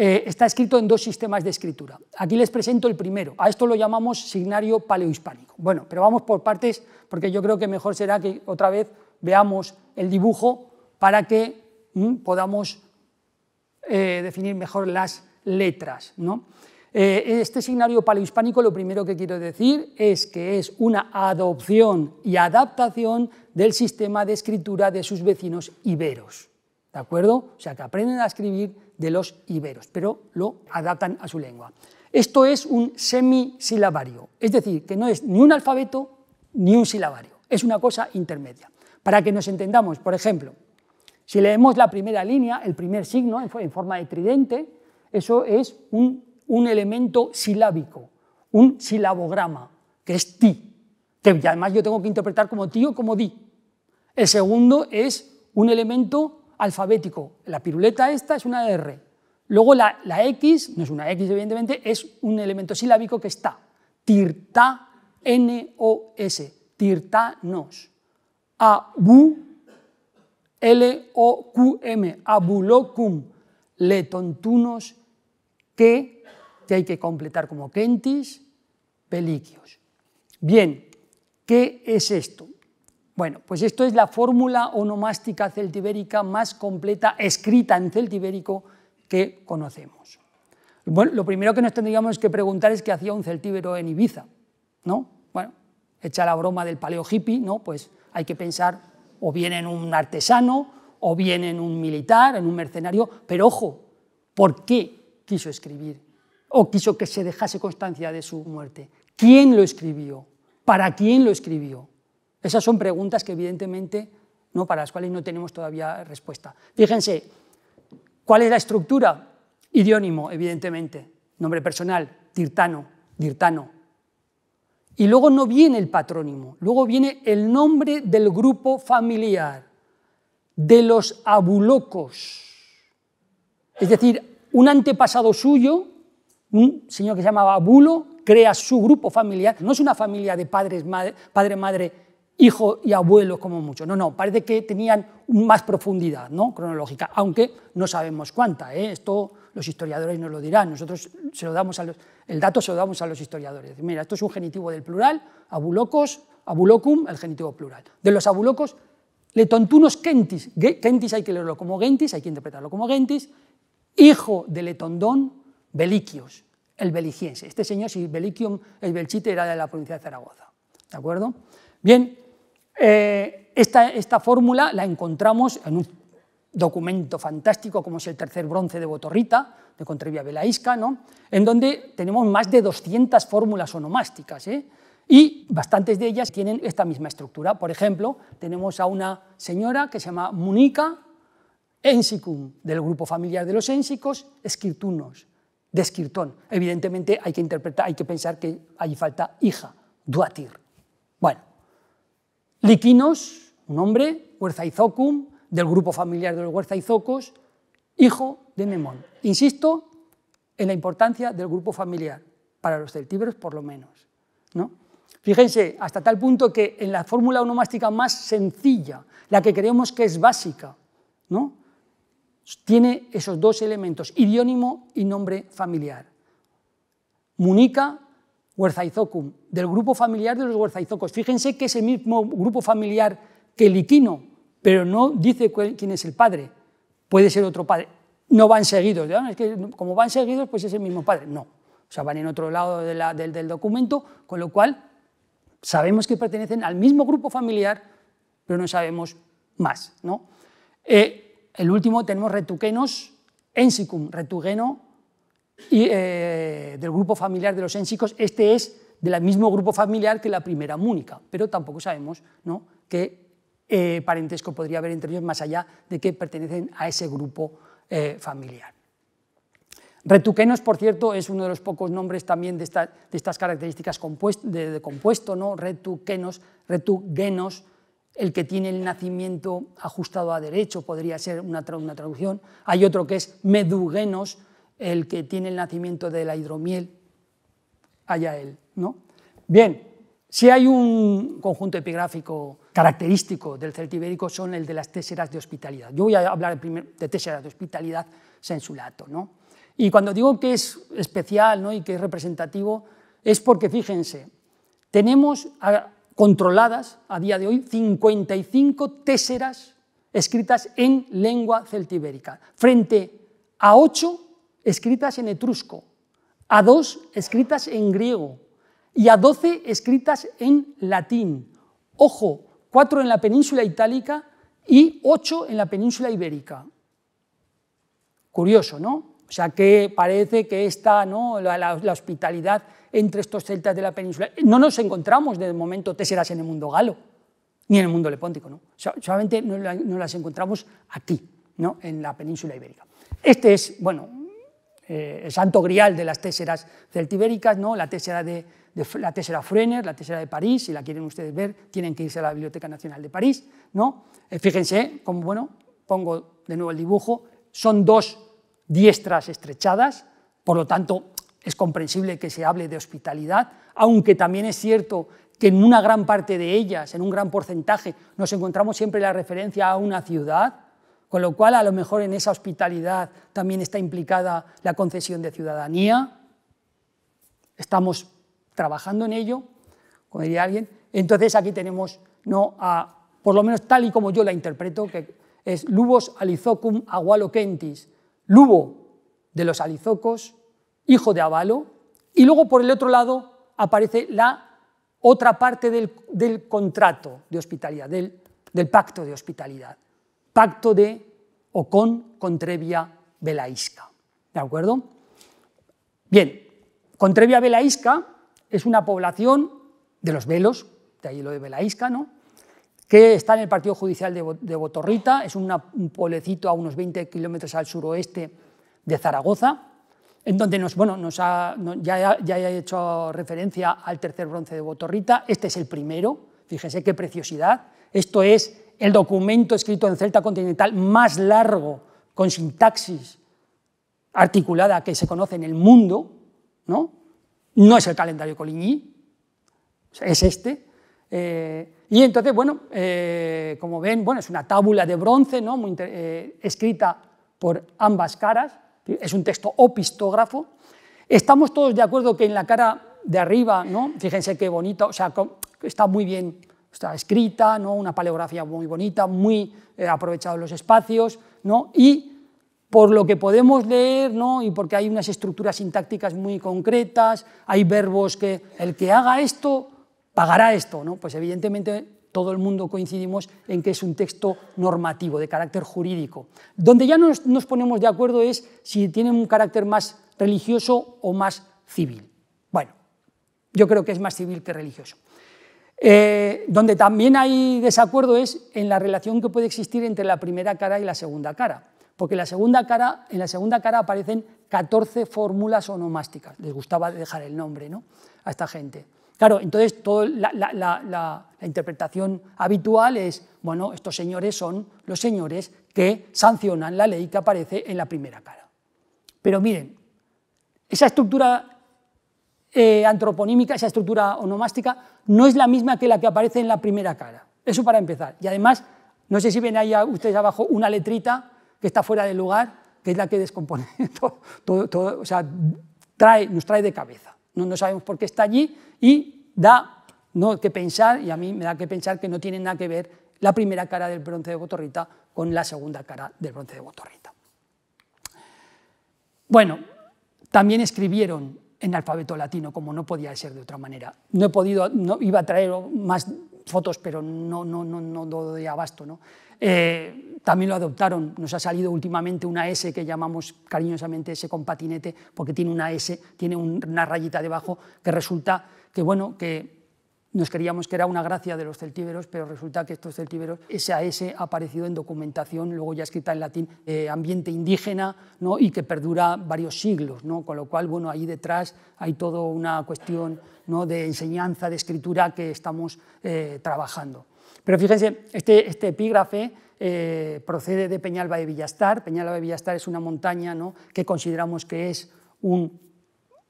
Eh, está escrito en dos sistemas de escritura. Aquí les presento el primero. A esto lo llamamos signario paleohispánico. Bueno, pero vamos por partes porque yo creo que mejor será que otra vez veamos el dibujo para que mm, podamos eh, definir mejor las letras. Eh, este signario paleohispánico lo primero que quiero decir es que es una adopción y adaptación del sistema de escritura de sus vecinos iberos. ¿De acuerdo? O sea, que aprenden a escribir de los iberos, pero lo adaptan a su lengua. Esto es un semisilabario, es decir, que no es ni un alfabeto ni un silabario, es una cosa intermedia. Para que nos entendamos, por ejemplo, si leemos la primera línea, el primer signo en forma de tridente, eso es un, elemento silábico, un silabograma, que es ti, que además yo tengo que interpretar como ti o como di. El segundo es un elemento alfabético. La piruleta esta es una R. Luego la, X, no es una X evidentemente, es un elemento silábico que está. Tirta, N-O-S. nos Abu, L-O-Q-M. Abulocum. Letontunos que, que hay que completar como kentis, peliquios. Bien, ¿qué es esto? Bueno, pues esto es la fórmula onomástica celtibérica más completa escrita en celtibérico que conocemos. Bueno, lo primero que nos tendríamos que preguntar es qué hacía un celtíbero en Ibiza, ¿no? Bueno, hecha la broma del paleo hippie, ¿no? Pues hay que pensar o bien en un artesano, o bien en un militar, en un mercenario, pero ojo, ¿por qué quiso escribir? ¿O quiso que se dejase constancia de su muerte? ¿Quién lo escribió? ¿Para quién lo escribió? Esas son preguntas que evidentemente no para las cuales no tenemos todavía respuesta. Fíjense, ¿cuál es la estructura? Idiónimo, evidentemente, nombre personal, dirtano, dirtano. Y luego no viene el patrónimo, luego viene el nombre del grupo familiar, de los abulocos. Es decir, un antepasado suyo, un señor que se llamaba Abulo, crea su grupo familiar. No es una familia de padres, madre, padre, madre hijo y abuelo como mucho. No, no, parece que tenían más profundidad ¿no? cronológica, aunque no sabemos cuánta. ¿eh? Esto los historiadores nos lo dirán, nosotros se lo damos a el dato se lo damos a los historiadores. Mira, esto es un genitivo del plural, abulocos, abulocum, el genitivo plural. De los abulocos, letontunos kentis, kentis hay que leerlo como gentis, hay que interpretarlo como gentis, hijo de letondón, beliquios, el beligiense. Este señor, si beliquium, el belchite, era de la provincia de Zaragoza. ¿De acuerdo? Bien, eh, esta, fórmula la encontramos en un documento fantástico como es el tercer bronce de Botorrita, de Contrevia Velaísca, ¿no? en donde tenemos más de 200 fórmulas onomásticas. ¿eh? Y bastantes de ellas tienen esta misma estructura. Por ejemplo, tenemos a una señora que se llama Munica Ensicum, del grupo familiar de los ensicos, escritunos, de escirtón. Evidentemente hay que interpretar, hay que pensar que allí falta hija, duatir. Bueno, Liquinos, un hombre, Huerzaizocum, del grupo familiar de los Huerzaizocos, hijo de Memón. Insisto en la importancia del grupo familiar, para los celtíberos por lo menos. Fíjense, hasta tal punto que en la fórmula onomástica más sencilla, la que creemos que es básica, tiene esos dos elementos, idiónimo y nombre familiar. Munica Huerzaizocum, del grupo familiar de los Huerzaizocos. Fíjense que es el mismo grupo familiar que el pero no dice quién es el padre. Puede ser otro padre. No van seguidos. Ah, que como van seguidos, pues es el mismo padre. No. O sea, van en otro lado del, documento, con lo cual sabemos que pertenecen al mismo grupo familiar, pero no sabemos más. ¿no? Eh, el último tenemos retuquenos, ensicum, retuqueno, y, eh, del grupo familiar de los ensicos, Este es del mismo grupo familiar que la primera múnica, pero tampoco sabemos qué eh, parentesco podría haber entre ellos más allá de que pertenecen a ese grupo eh, familiar. Retuquenos, por cierto, es uno de los pocos nombres también de, estas características de, compuesto, ¿no? retuquenos, el que tiene el nacimiento ajustado a derecho, podría ser una, una traducción. Hay otro que es medugenos el que tiene el nacimiento de la hidromiel, allá él. ¿no? Bien, si hay un conjunto epigráfico característico del celtibérico son el de las téseras de hospitalidad. Yo voy a hablar primero de téseras de hospitalidad sensulato. ¿no? Y cuando digo que es especial ¿no? y que es representativo, es porque, fíjense, tenemos controladas a día de hoy 55 téseras escritas en lengua celtibérica, frente a 8 escritas en etrusco, a dos escritas en griego y a doce escritas en latín. Ojo, cuatro en la península itálica y ocho en la península ibérica. Curioso, ¿no? O sea que parece que esta ¿no? la, hospitalidad entre estos celtas de la península. No nos encontramos de momento teseras en el mundo galo, ni en el mundo lepóntico, ¿no? solamente nos, las encontramos aquí, ¿no? en la península ibérica. Este es, bueno, eh, el santo grial de las téseras celtibéricas, ¿no? la, tésera de, la tésera Frener, la tésera de París, si la quieren ustedes ver, tienen que irse a la Biblioteca Nacional de París. ¿no? Eh, fíjense, como bueno, pongo de nuevo el dibujo, son dos diestras estrechadas, por lo tanto es comprensible que se hable de hospitalidad, aunque también es cierto que en una gran parte de ellas, en un gran porcentaje, nos encontramos siempre la referencia a una ciudad, con lo cual, a lo mejor en esa hospitalidad también está implicada la concesión de ciudadanía. Estamos trabajando en ello, como diría alguien. Entonces aquí tenemos, no por lo menos tal y como yo la interpreto, que es lubos alizocum Agualoquentis, lubo de los alizocos, hijo de Avalo, y luego por el otro lado aparece la otra parte del, contrato de hospitalidad, del pacto de hospitalidad pacto de o con Contrevia Belaísca. ¿De acuerdo? Bien, Contrevia Belaísca es una población de los Velos, de ahí lo de Belaísca, ¿no? que está en el partido judicial de, Botorrita, es un pueblecito a unos 20 kilómetros al suroeste de Zaragoza, en donde nos, bueno, nos ha, ya, ya, he hecho referencia al tercer bronce de Botorrita, este es el primero, fíjense qué preciosidad, esto es el documento escrito en celta continental más largo con sintaxis articulada que se conoce en el mundo, ¿no? No es el calendario Coligny, es este. Eh, y entonces, bueno, eh, como ven, bueno, es una tábula de bronce, ¿no? Muy eh, escrita por ambas caras, es un texto opistógrafo. Estamos todos de acuerdo que en la cara de arriba, ¿no? Fíjense qué bonito, o sea, está muy bien está escrita, ¿no? una paleografía muy bonita, muy aprovechado aprovechados los espacios, ¿no? y por lo que podemos leer, ¿no? y porque hay unas estructuras sintácticas muy concretas, hay verbos que el que haga esto pagará esto, ¿no? pues evidentemente todo el mundo coincidimos en que es un texto normativo, de carácter jurídico. Donde ya nos ponemos de acuerdo es si tiene un carácter más religioso o más civil. Bueno, yo creo que es más civil que religioso. Eh, donde también hay desacuerdo es en la relación que puede existir entre la primera cara y la segunda cara, porque la segunda cara, en la segunda cara aparecen 14 fórmulas onomásticas, les gustaba dejar el nombre ¿no? a esta gente. Claro, entonces toda la, la, interpretación habitual es, bueno, estos señores son los señores que sancionan la ley que aparece en la primera cara. Pero miren, esa estructura eh, antroponímica, esa estructura onomástica, no es la misma que la que aparece en la primera cara. Eso para empezar. Y además, no sé si ven ahí ustedes abajo una letrita que está fuera de lugar, que es la que descompone todo, o sea, nos trae de cabeza. No, sabemos por qué está allí y da no que pensar, y a mí me da que pensar que no tiene nada que ver la primera cara del bronce de botorrita con la segunda cara del bronce de botorrita. Bueno, también escribieron en alfabeto latino, como no podía ser de otra manera. No he podido, no, iba a traer más fotos, pero no, no, no, no doy abasto. ¿no? Eh, también lo adoptaron, nos ha salido últimamente una S que llamamos cariñosamente S con patinete, porque tiene una S, tiene una rayita debajo, que resulta que, bueno, que nos queríamos que era una gracia de los celtíberos, pero resulta que estos celtíberos, S.A.S., ese ha aparecido en documentación, luego ya escrita en latín, ambiente indígena, ¿no? y que perdura varios siglos, ¿no? con lo cual, bueno, ahí detrás hay toda una cuestión ¿no? de enseñanza, de escritura que estamos eh, trabajando. Pero fíjense, este, este epígrafe eh, procede de Peñalba de Villastar. Peñalba de Villastar es una montaña ¿no? que consideramos que es un,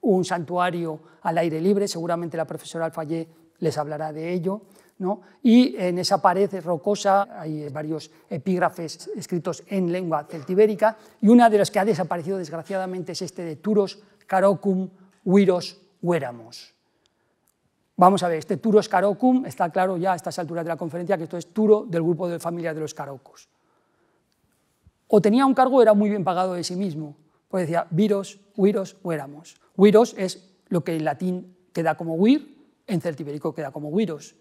un santuario al aire libre. Seguramente la profesora Alfayé les hablará de ello. ¿no? Y en esa pared rocosa hay varios epígrafes escritos en lengua celtibérica y una de las que ha desaparecido desgraciadamente es este de Turos Carocum Huiros Huéramos. Vamos a ver, este Turos Carocum está claro ya a estas alturas de la conferencia que esto es Turo del grupo de familia de los Carocos. O tenía un cargo, era muy bien pagado de sí mismo, pues decía Viros, Huiros, Huéramos. Huiros es lo que en latín queda como huir, en celtibérico queda como huiros.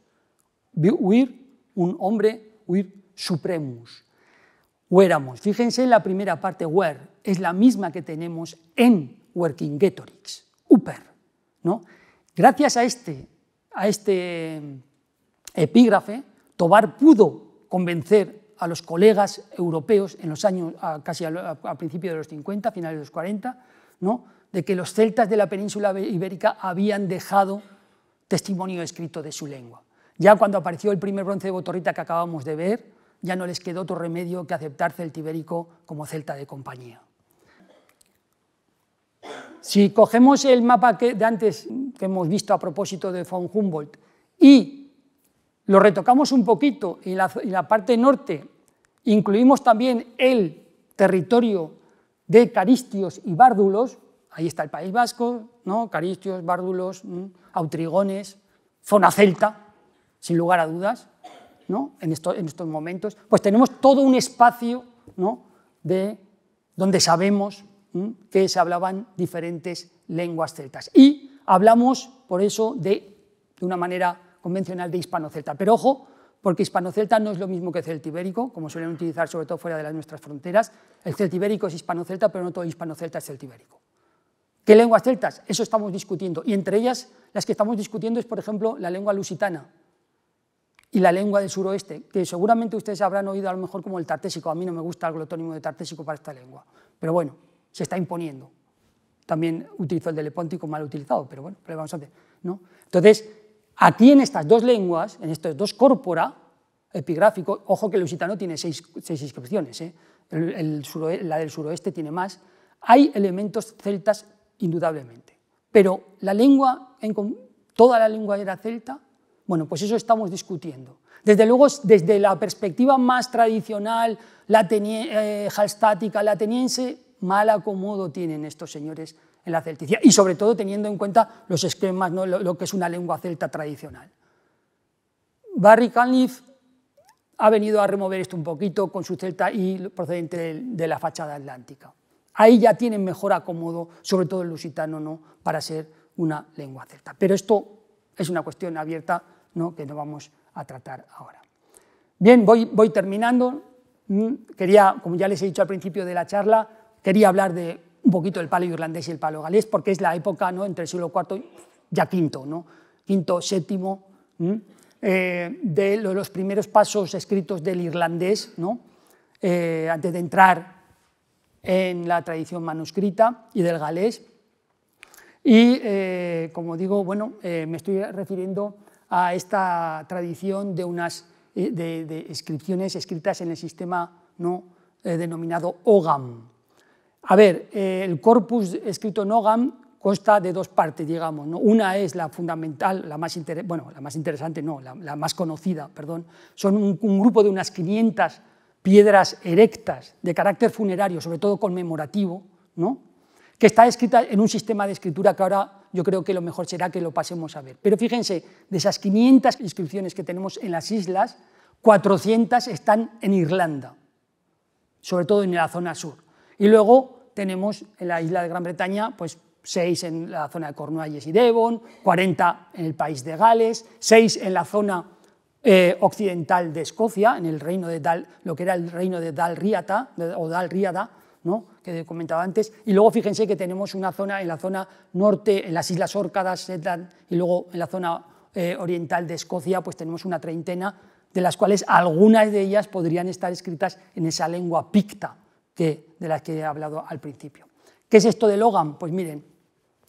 Huir, un hombre, huir supremus. Huéramos. Fíjense en la primera parte, wer. es la misma que tenemos en Workingetorix, upper. ¿no? Gracias a este, a este eh, epígrafe, Tobar pudo convencer a los colegas europeos en los años, casi a, principios de los 50, finales de los 40, ¿no? de que los celtas de la península ibérica habían dejado testimonio escrito de su lengua. Ya cuando apareció el primer bronce de Botorrita que acabamos de ver, ya no les quedó otro remedio que aceptar Celtibérico como celta de compañía. Si cogemos el mapa que de antes que hemos visto a propósito de von Humboldt y lo retocamos un poquito y la, y la parte norte incluimos también el territorio de Caristios y Bárdulos, Ahí está el País Vasco, ¿no? Caristios, Bárdulos, Autrigones, zona celta, sin lugar a dudas, ¿no? en, estos momentos. Pues tenemos todo un espacio ¿no? de, donde sabemos que se hablaban diferentes lenguas celtas. Y hablamos, por eso, de, de una manera convencional de hispanocelta. Pero ojo, porque hispanocelta no es lo mismo que celtibérico, como suelen utilizar sobre todo fuera de las nuestras fronteras. El celtibérico es hispanocelta, pero no todo hispanocelta es celtibérico. ¿Qué lenguas celtas? Eso estamos discutiendo. Y entre ellas, las que estamos discutiendo es, por ejemplo, la lengua lusitana y la lengua del suroeste, que seguramente ustedes habrán oído a lo mejor como el tartésico. A mí no me gusta el glotónimo de tartésico para esta lengua. Pero bueno, se está imponiendo. También utilizo el de mal utilizado, pero bueno, pero vamos a ver ¿no? Entonces, aquí en estas dos lenguas, en estos dos corpora epigráfico, ojo que el lusitano tiene seis, inscripciones, ¿eh? la del suroeste tiene más, hay elementos celtas indudablemente. Pero la lengua, toda la lengua era celta, bueno, pues eso estamos discutiendo. Desde luego, desde la perspectiva más tradicional, la eh, halstática, lateniense, mal acomodo tienen estos señores en la celticia, y sobre todo teniendo en cuenta los esquemas, lo, que es una lengua celta tradicional. Barry Cunliffe ha venido a remover esto un poquito con su celta y procedente de la fachada atlántica ahí ya tienen mejor acomodo, sobre todo el lusitano, ¿no? para ser una lengua celta. Pero esto es una cuestión abierta ¿no? que no vamos a tratar ahora. Bien, voy, voy terminando. Mm, quería, como ya les he dicho al principio de la charla, quería hablar de un poquito del palo irlandés y el palo galés, porque es la época ¿no? entre el siglo IV y ya quinto, ¿no? quinto, séptimo, eh, de los primeros pasos escritos del irlandés, ¿no? Eh, antes de entrar en la tradición manuscrita y del galés. Y, eh, como digo, bueno, eh, me estoy refiriendo a esta tradición de unas eh, de, inscripciones escritas en el sistema no denominado Ogam. A ver, el corpus escrito en Ogam consta de dos partes, digamos. Una es la fundamental, la más, bueno, la más interesante, no, la, más conocida, perdón. Son un grupo de unas 500 piedras erectas de carácter funerario, sobre todo conmemorativo, ¿no? que está escrita en un sistema de escritura que ahora yo creo que lo mejor será que lo pasemos a ver. Pero fíjense, de esas 500 inscripciones que tenemos en las islas, 400 están en Irlanda, sobre todo en la zona sur. Y luego tenemos en la isla de Gran Bretaña, pues 6 en la zona de Cornualles y Devon, 40 en el país de Gales, 6 en la zona eh, occidental de Escocia, en el reino de Dal, lo que era el reino de Dalriata o Dalriada, ¿no? que he comentado antes, y luego fíjense que tenemos una zona en la zona norte, en las Islas Órcadas, y luego en la zona eh, oriental de Escocia, pues tenemos una treintena, de las cuales algunas de ellas podrían estar escritas en esa lengua picta que, de la que he hablado al principio. ¿Qué es esto de Logan? Pues miren,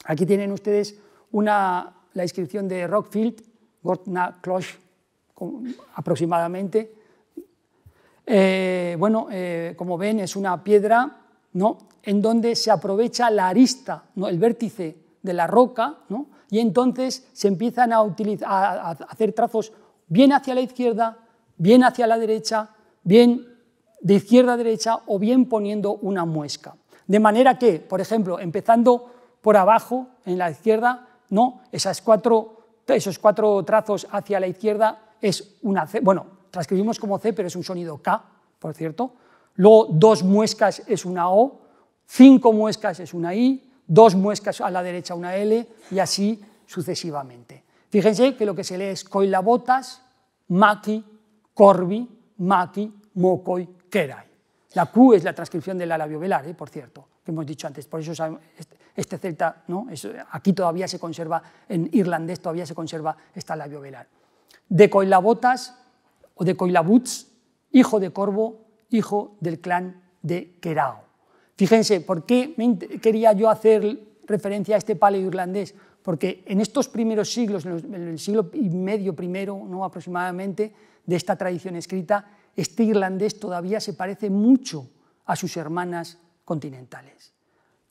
aquí tienen ustedes una, la inscripción de Rockfield, Gortna Cloch aproximadamente. Eh, bueno, eh, como ven, es una piedra ¿no? en donde se aprovecha la arista, ¿no? el vértice de la roca, y entonces se empiezan a, utilizar, hacer trazos bien hacia la izquierda, bien hacia la derecha, bien de izquierda a derecha o bien poniendo una muesca. De manera que, por ejemplo, empezando por abajo, en la izquierda, ¿no? Esas cuatro, esos cuatro trazos hacia la izquierda es una C, bueno, transcribimos como C, pero es un sonido K, por cierto. Luego dos muescas es una O, cinco muescas es una I, dos muescas a la derecha una L y así sucesivamente. Fíjense que lo que se lee es Coilabotas, Maki, Corbi, Maki, Mokoi, Kerai. La Q es la transcripción del la labio velar, ¿eh? por cierto, que hemos dicho antes. Por eso este, este celta, ¿no? aquí todavía se conserva, en irlandés todavía se conserva esta labio velar de Coilabotas o de Coilabuts, hijo de Corvo, hijo del clan de Querao. Fíjense, ¿por qué quería yo hacer referencia a este paleo irlandés? Porque en estos primeros siglos, en el siglo y medio primero ¿no? aproximadamente de esta tradición escrita, este irlandés todavía se parece mucho a sus hermanas continentales.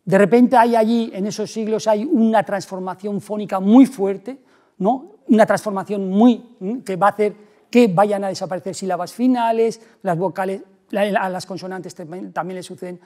De repente hay allí, en esos siglos, hay una transformación fónica muy fuerte, una transformación muy mm, que va a hacer que vayan a desaparecer sílabas finales, las vocales, a las consonantes también, les suceden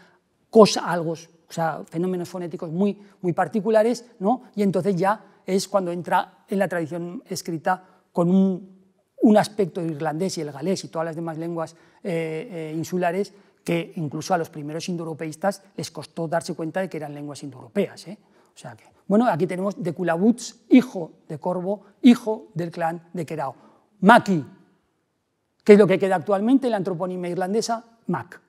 cosas, o fenómenos fonéticos muy, muy particulares, ¿no? y entonces ya es cuando entra en la tradición escrita con un, un aspecto irlandés y el galés y todas las demás lenguas eh, eh, insulares que incluso a los primeros indoeuropeístas les costó darse cuenta de que eran lenguas indoeuropeas. ¿eh? bueno, aquí tenemos de Culabuts, hijo de Corvo, hijo del clan de Kerao. Maki, que es lo que queda actualmente en la antropónima irlandesa, Mac.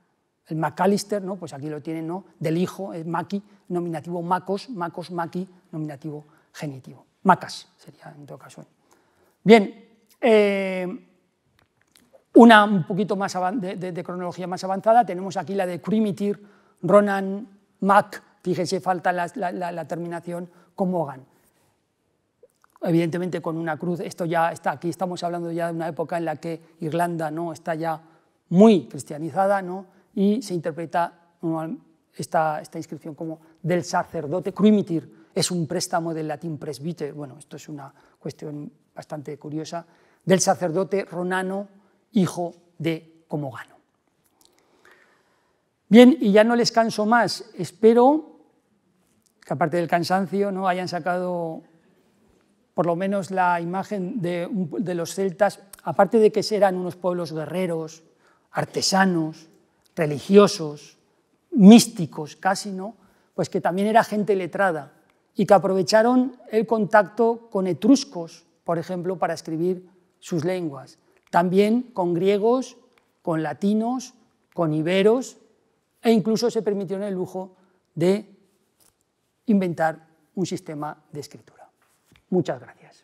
El Macalister, ¿no? pues aquí lo tienen, ¿no? del hijo, es Maki, nominativo Macos, Macos, Maki, nominativo genitivo. Macas sería en todo caso. Bien, eh, una un poquito más de, cronología más avanzada, tenemos aquí la de Crimitir, Ronan, Mac, Fíjense, falta la, terminación Comogan. Evidentemente con una cruz, esto ya está, aquí estamos hablando ya de una época en la que Irlanda ¿no? está ya muy cristianizada ¿no? y se interpreta esta, esta inscripción como del sacerdote. Cruimitir es un préstamo del latín presbiter, bueno, esto es una cuestión bastante curiosa, del sacerdote ronano, hijo de Comogano. Bien, y ya no les canso más, espero que aparte del cansancio, ¿no? hayan sacado por lo menos la imagen de, los celtas, aparte de que eran unos pueblos guerreros, artesanos, religiosos, místicos casi, ¿no? pues que también era gente letrada y que aprovecharon el contacto con etruscos, por ejemplo, para escribir sus lenguas. También con griegos, con latinos, con iberos e incluso se permitieron el lujo de inventar un sistema de escritura. Muchas gracias.